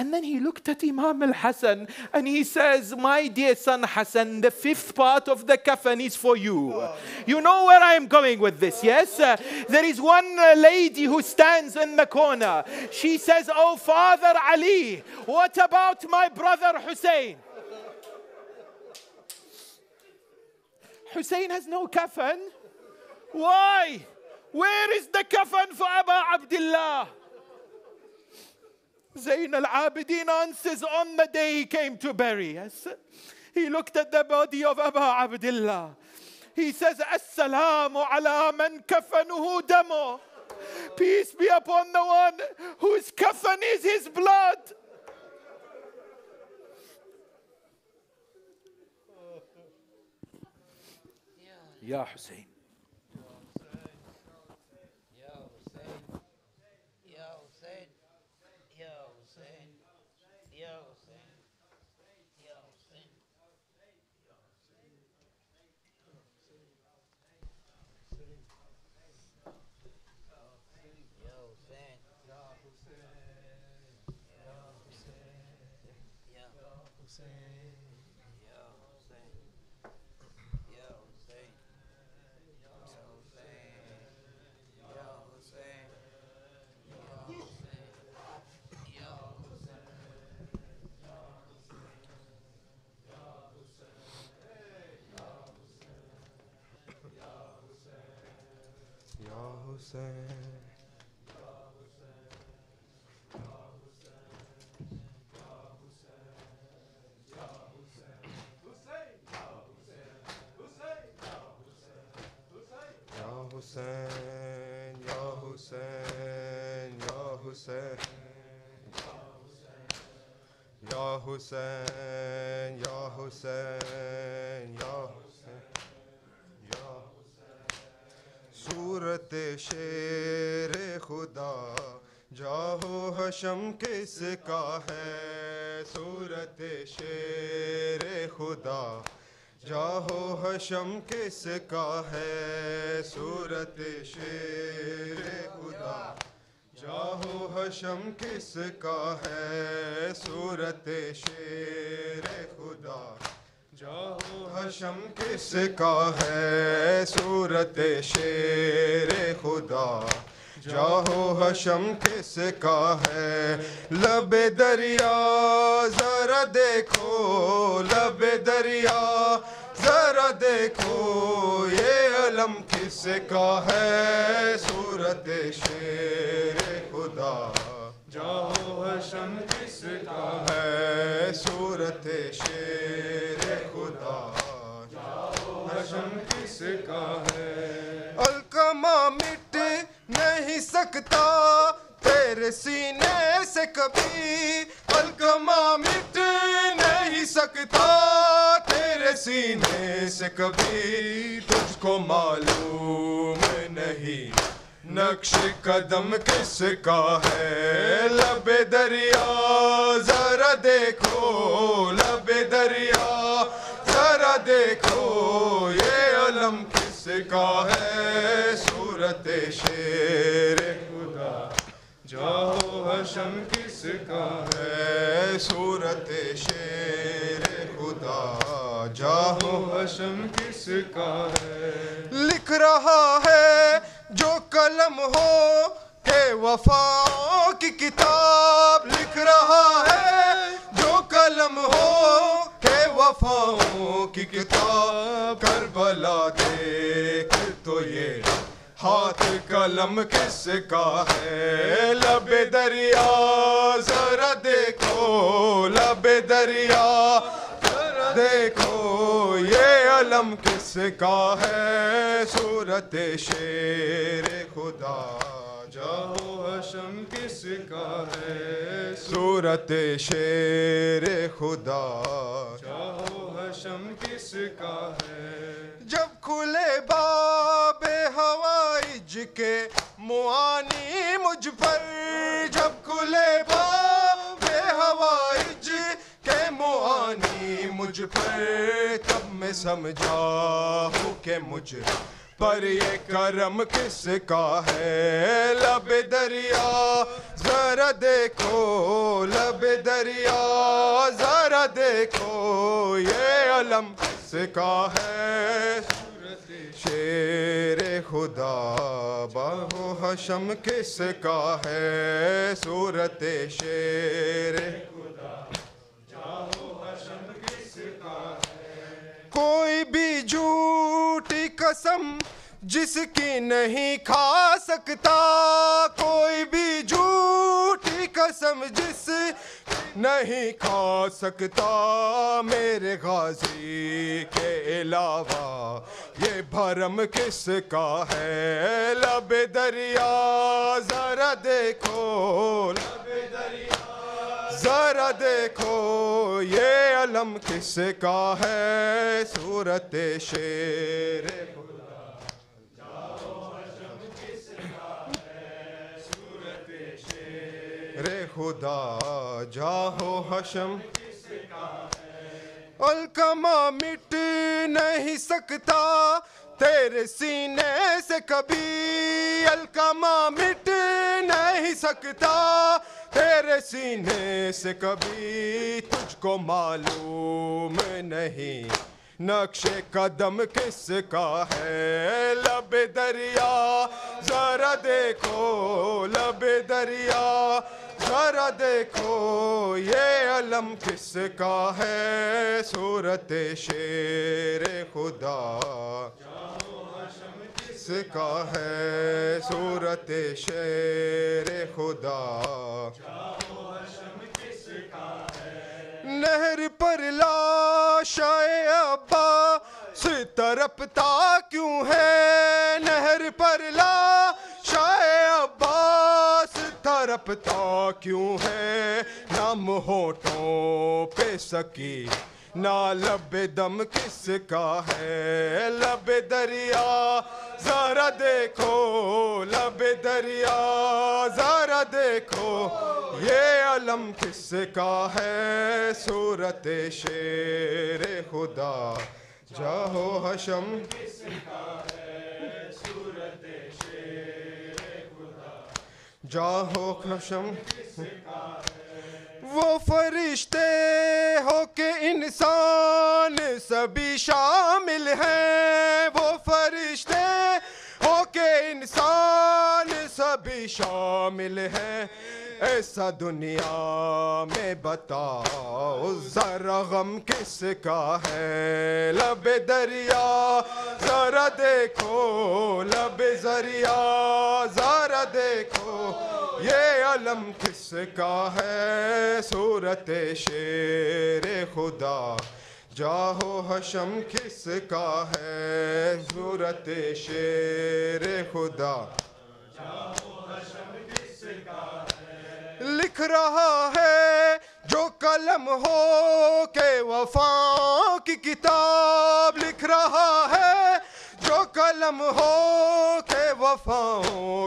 And then he looked at Imam al Hassan and he says, My dear son Hassan, the fifth part of the kafan is for you. You know where I am going with this, yes? There is one lady who stands in the corner. She says, Oh, Father Ali, what about my brother Hussein? Hussein has no kafan. Why? Where is the coffin for Abu Abdullah? Zayn al-Abidin answers on the day he came to bury us. He looked at the body of Aba Abdullah. He says, "Assalamu ala man kafanuhu damo. Peace be upon the one whose coffin is his blood. Ya Hussein. Hüseyin Hüseyin, ya Hüseyin, ya Hüseyin. Ya Hüseyin, ya Hüseyin, ya Hüseyin. صورت شیر خدا جاہو حشم کس کا ہے صورت شیر خدا جاہو حشم کس کا ہے صورت شیر خدا جاہو حشم کس کا ہے صورت شیر خدا جاؤ حشم کس کا ہے صورت شیر خدا جاہو حشم کس کا ہے لب دریا ذرا دیکھو لب دریا ذرا دیکھو یہ علم کس کا ہے صورت شیر خدا جاؤ سم کس کا ہے سورت شیر خدا جاؤ حسم کس کا ہے الکما مٹ نہیں سکتا تیر سینے سے کبھی الکما مٹ نہیں سکتا تیر سینے سے کبھی تجھ کو معلوم نہیں نقش قدم کس کا ہے لب دریا ذرا دیکھو لب دریا ذرا دیکھو یہ علم کس کا ہے صورت شیر خدا جاؤ حشم کس کا ہے صورت شیر خدا جاؤ حشم کس کا ہے لکھ رہا ہے جو قلم ہو کہ وفا کی کتاب لکھ رہا ہے جو قلم وفاؤں کی کتاب کربلا بلا دیکھ تو یہ ہاتھ قلم کس کا ہے لب دریا ذرا دیکھو لب دریا دیکھو یہ علم کس کا ہے صورت شیر خدا جاؤ حشم کس کا ہے صورت شیر خدا جاؤ حشم کس کا ہے جب کھلے باب ہوائج کے معانی مجھ پر جب کھلے باب پر تب میں سمجھا ہوں کہ مجھ پر یہ کرم کس کا ہے لب دریا ذرا دیکھو لب دریا ذرا دیکھو یہ علم کس کا ہے سورت شیر خدا بہو حشم کس کا ہے سورت شیر کوئی بھی جھوٹی قسم جس کی نہیں کھا سکتا کوئی بھی جھوٹی قسم جس نہیں کھا سکتا میرے غازی کے علاوہ یہ بھرم کس کا ہے لب دریا ذرا دیکھو لب دریا ذرا دیکھو یہ علم کس کا ہے صورت شیر خدا رے خدا جاہو حشم الکما مٹ نہیں سکتا تیرے سینے سے کبھی الکما مٹ نہیں سکتا تیرے سینے سے کبھی تجھ کو معلوم نہیں نقش قدم کس کا ہے لب دریا ذرا دیکھو لب دریا ذرا دیکھو یہ علم کس کا ہے صورت شیر خدا کا ہے صورت شیر خدا نہر لا شاعر ابا ترپتا کیوں ہے نہر پر لا شاعر ابا ترپتا کیوں ہے نام ہوٹوں پہ سکی نا لب دم کس کا ہے لب دریا ذرا دیکھو لب دریا ذرا دیکھو یہ علم کس کا ہے صورت شیر خدا جاہو جاہو حشم کس کا ہے صورت شیر خدا حشم کس کا ہے وہ فرشتے ہو کے انسان سبھی شامل ہیں وہ فرشتے ہو کے انسان سبھی شامل ہے ایسا دنیا میں بتاؤ ذرا غم کس کا ہے لب دریا ذرا دیکھو لب زریا ذرا دیکھو یہ علم کس کا ہے صورت شیر خدا جاہو حشم کس کا ہے صورت شیر خدا کس لکھ رہا ہے جو قلم ہو کے وفا کی کتاب لکھ رہا ہے جو قلم ہو کے وفا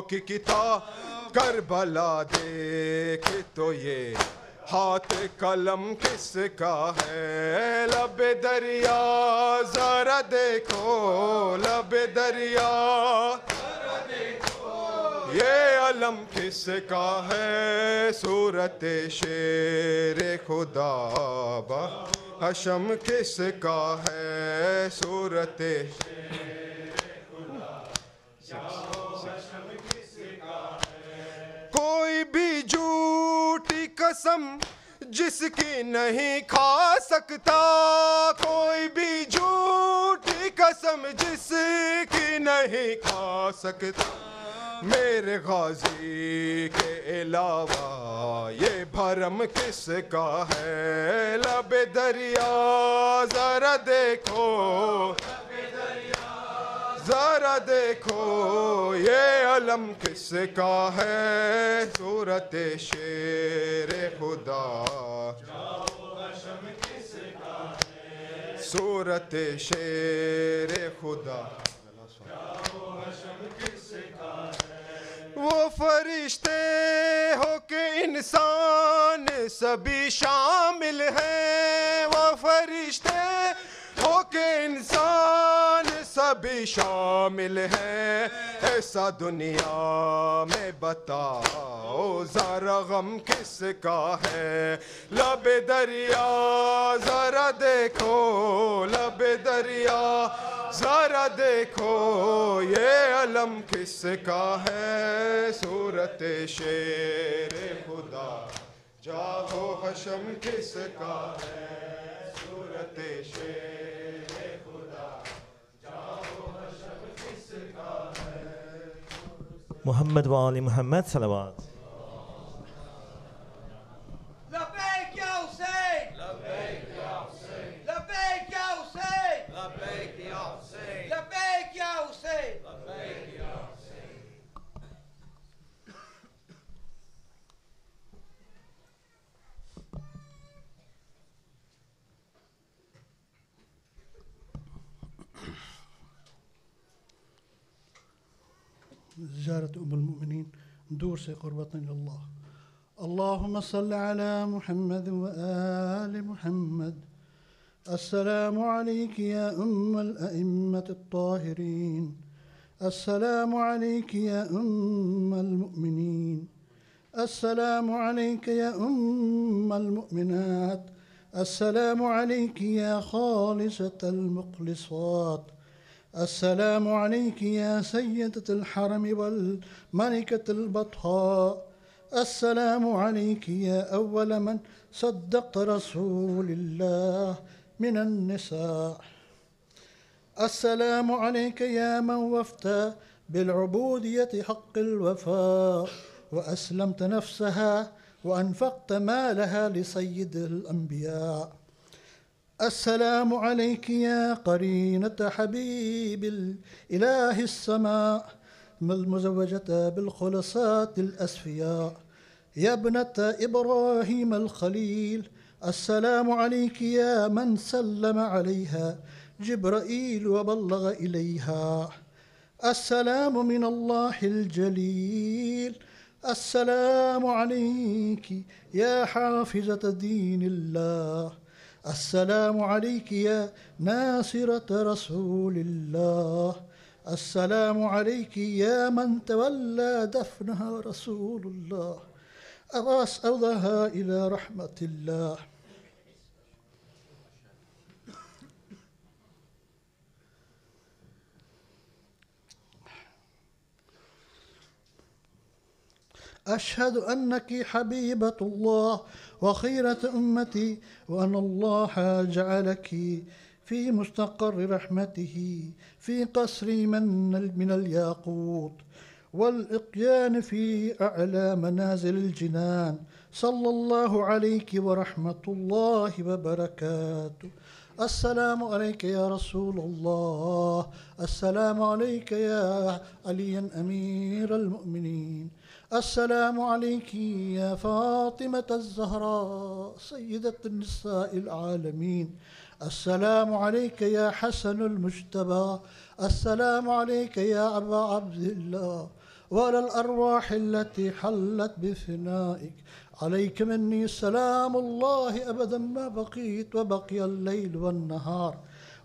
کی کتاب کربلا دیکھ تو یہ ہاتھ قلم کس کا ہے لب دریا ذرا دیکھو لب دریا یہ علم کس کا ہے صورت شیر خدا با حشم کس کا ہے صورت شیر خدا کوئی بھی جھوٹی قسم جس کی نہیں کھا سکتا کوئی بھی جھوٹی قسم جس کی نہیں کھا سکتا میرے غازی کے علاوہ یہ بھرم کس کا ہے لب دریا ذرا دیکھو ذرا دیکھو یہ علم کس کا ہے صورت شیر خدا صورت شیر خدا وہ فرشتے ہو کے انسان سبھی شامل ہیں وہ فرشتے ہو کے انسان سبھی شامل ہیں ایسا دنیا میں بتاؤ ذرا غم کس کا ہے لب دریا ذرا دیکھو لب دریا ذرا دیکھو یہ علم کس کا ہے صورت شیر خدا جاہو حشم کس کا ہے صورت شیر محمد وآل محمد صلوات زارة أم المؤمنين دورسي قربة الله اللهم صل على محمد وآل محمد السلام عليك يا أم الأئمة الطاهرين السلام عليك يا أم المؤمنين السلام عليك يا أم المؤمنات السلام عليك يا خالصة المخلصات السلام عليك يا سيدة الحرم والملكة البطحاء السلام عليك يا أول من صدقت رسول الله من النساء السلام عليك يا من وفت بالعبودية حق الوفاء وأسلمت نفسها وأنفقت مالها لسيد الأنبياء السلام عليك يا قرينة حبيب الإله السماء المزوجة بالخلصات الأسفياء يا ابنة إبراهيم الخليل السلام عليك يا من سلم عليها جبرائيل وبلغ إليها السلام من الله الجليل السلام عليك يا حافظة دين الله السلام عليك يا ناصرة رسول الله السلام عليك يا من تولى دفنها رسول الله أغاس أوضها إلى رحمة الله أشهد أنك حبيبة الله وخيرة أمتي وأن الله جعلك في مستقر رحمته في قصر من من الياقوت والإقيان في أعلى منازل الجنان صلى الله عليك ورحمة الله وبركاته السلام عليك يا رسول الله السلام عليك يا علي أمير المؤمنين السلام عليك يا فاطمة الزهراء سيدة النساء العالمين السلام عليك يا حسن المجتبى السلام عليك يا أبا عبد الله وعلى الأرواح التي حلت بفنائك عليك مني سلام الله أبدا ما بقيت وبقي الليل والنهار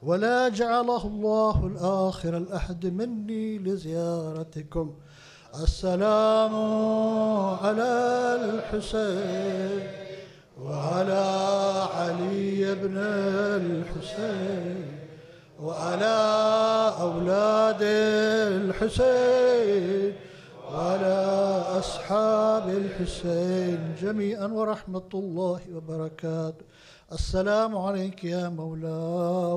ولا جعله الله الآخر الأحد مني لزيارتكم السلام على الحسين وعلى علي بن الحسين وعلى أولاد الحسين وعلى أصحاب الحسين جميعا ورحمة الله وبركاته السلام عليك يا مولى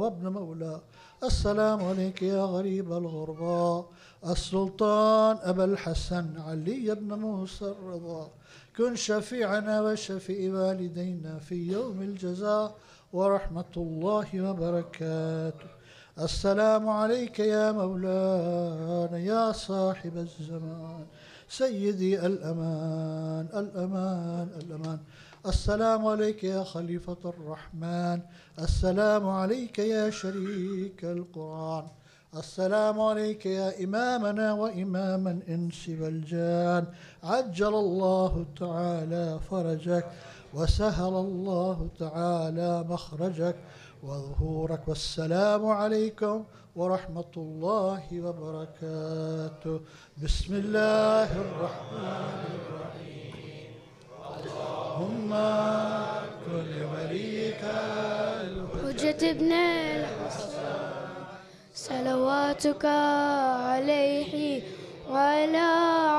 وابن مولى السلام عليك يا غريب الغرباء السلطان أبا الحسن علي بن موسى الرضا كن شفيعنا وشفيع والدينا في يوم الجزاء ورحمة الله وبركاته السلام عليك يا مولانا يا صاحب الزمان سيدي الأمان الأمان الأمان السلام عليك يا خليفة الرحمن السلام عليك يا شريك القرآن السلام عليك يا إمامنا وإمام الإنس والجان عجل الله تعالى فرجك وسهل الله تعالى مخرجك وظهورك والسلام عليكم ورحمة الله وبركاته بسم الله الرحمن الرحيم اللهم كل وليك الحجة ابن الحسن صلواتك عليه وعلى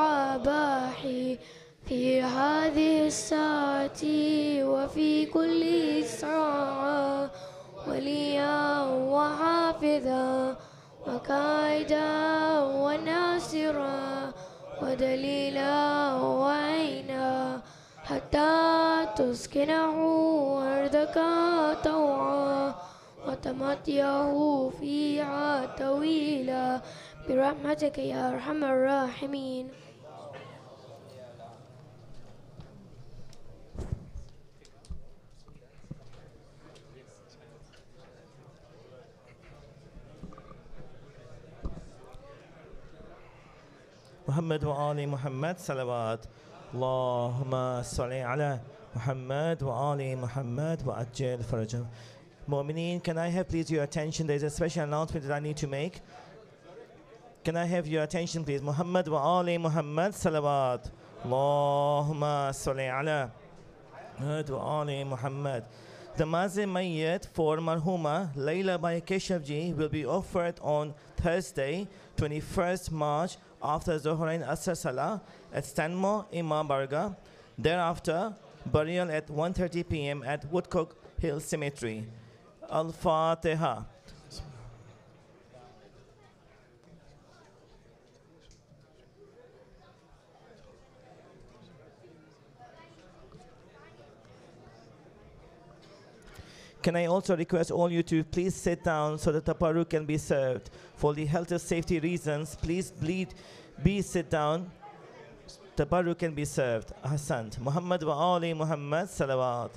عباحي في هذه الساعة وفي كل ساعة وليا وحافظا وقائدا وناصرا ودليلا وعينا حتى تسكنه أرضك طوعا وتمطيه فيها طويلا برحمتك يا أرحم الراحمين محمد وآل محمد صلوات اللهم صل على محمد وآل محمد وأجل فرجه Mominin, can I have please your attention? There's a special announcement that I need to make. Can I have your attention, please? Muhammad wa Ali Muhammad salawat. Allahumma salli ala. Muhammad wa Ali Muhammad. The Mazim Mayyat for Marhuma Layla by Keshavji will be offered on Thursday, 21st March, after Zohrain Asr Salah at Stanmore Imam Barga. Thereafter, burial at 1.30 p.m. at Woodcock Hill Cemetery. الفاتحة Can I also request all you to please sit down so that the paru can be served? For the health and safety reasons, please bleed, be sit down. The can be served. Hassan. Muhammad wa Ali Muhammad salawat.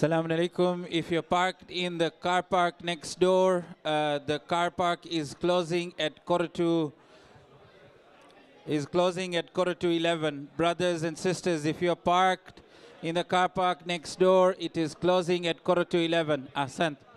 Assalamu alaikum. If you're parked in the car park next door, uh, the car park is closing at quarter to is closing at quarter to 11. Brothers and sisters, if you're parked in the car park next door, it is closing at quarter to 11. Asante.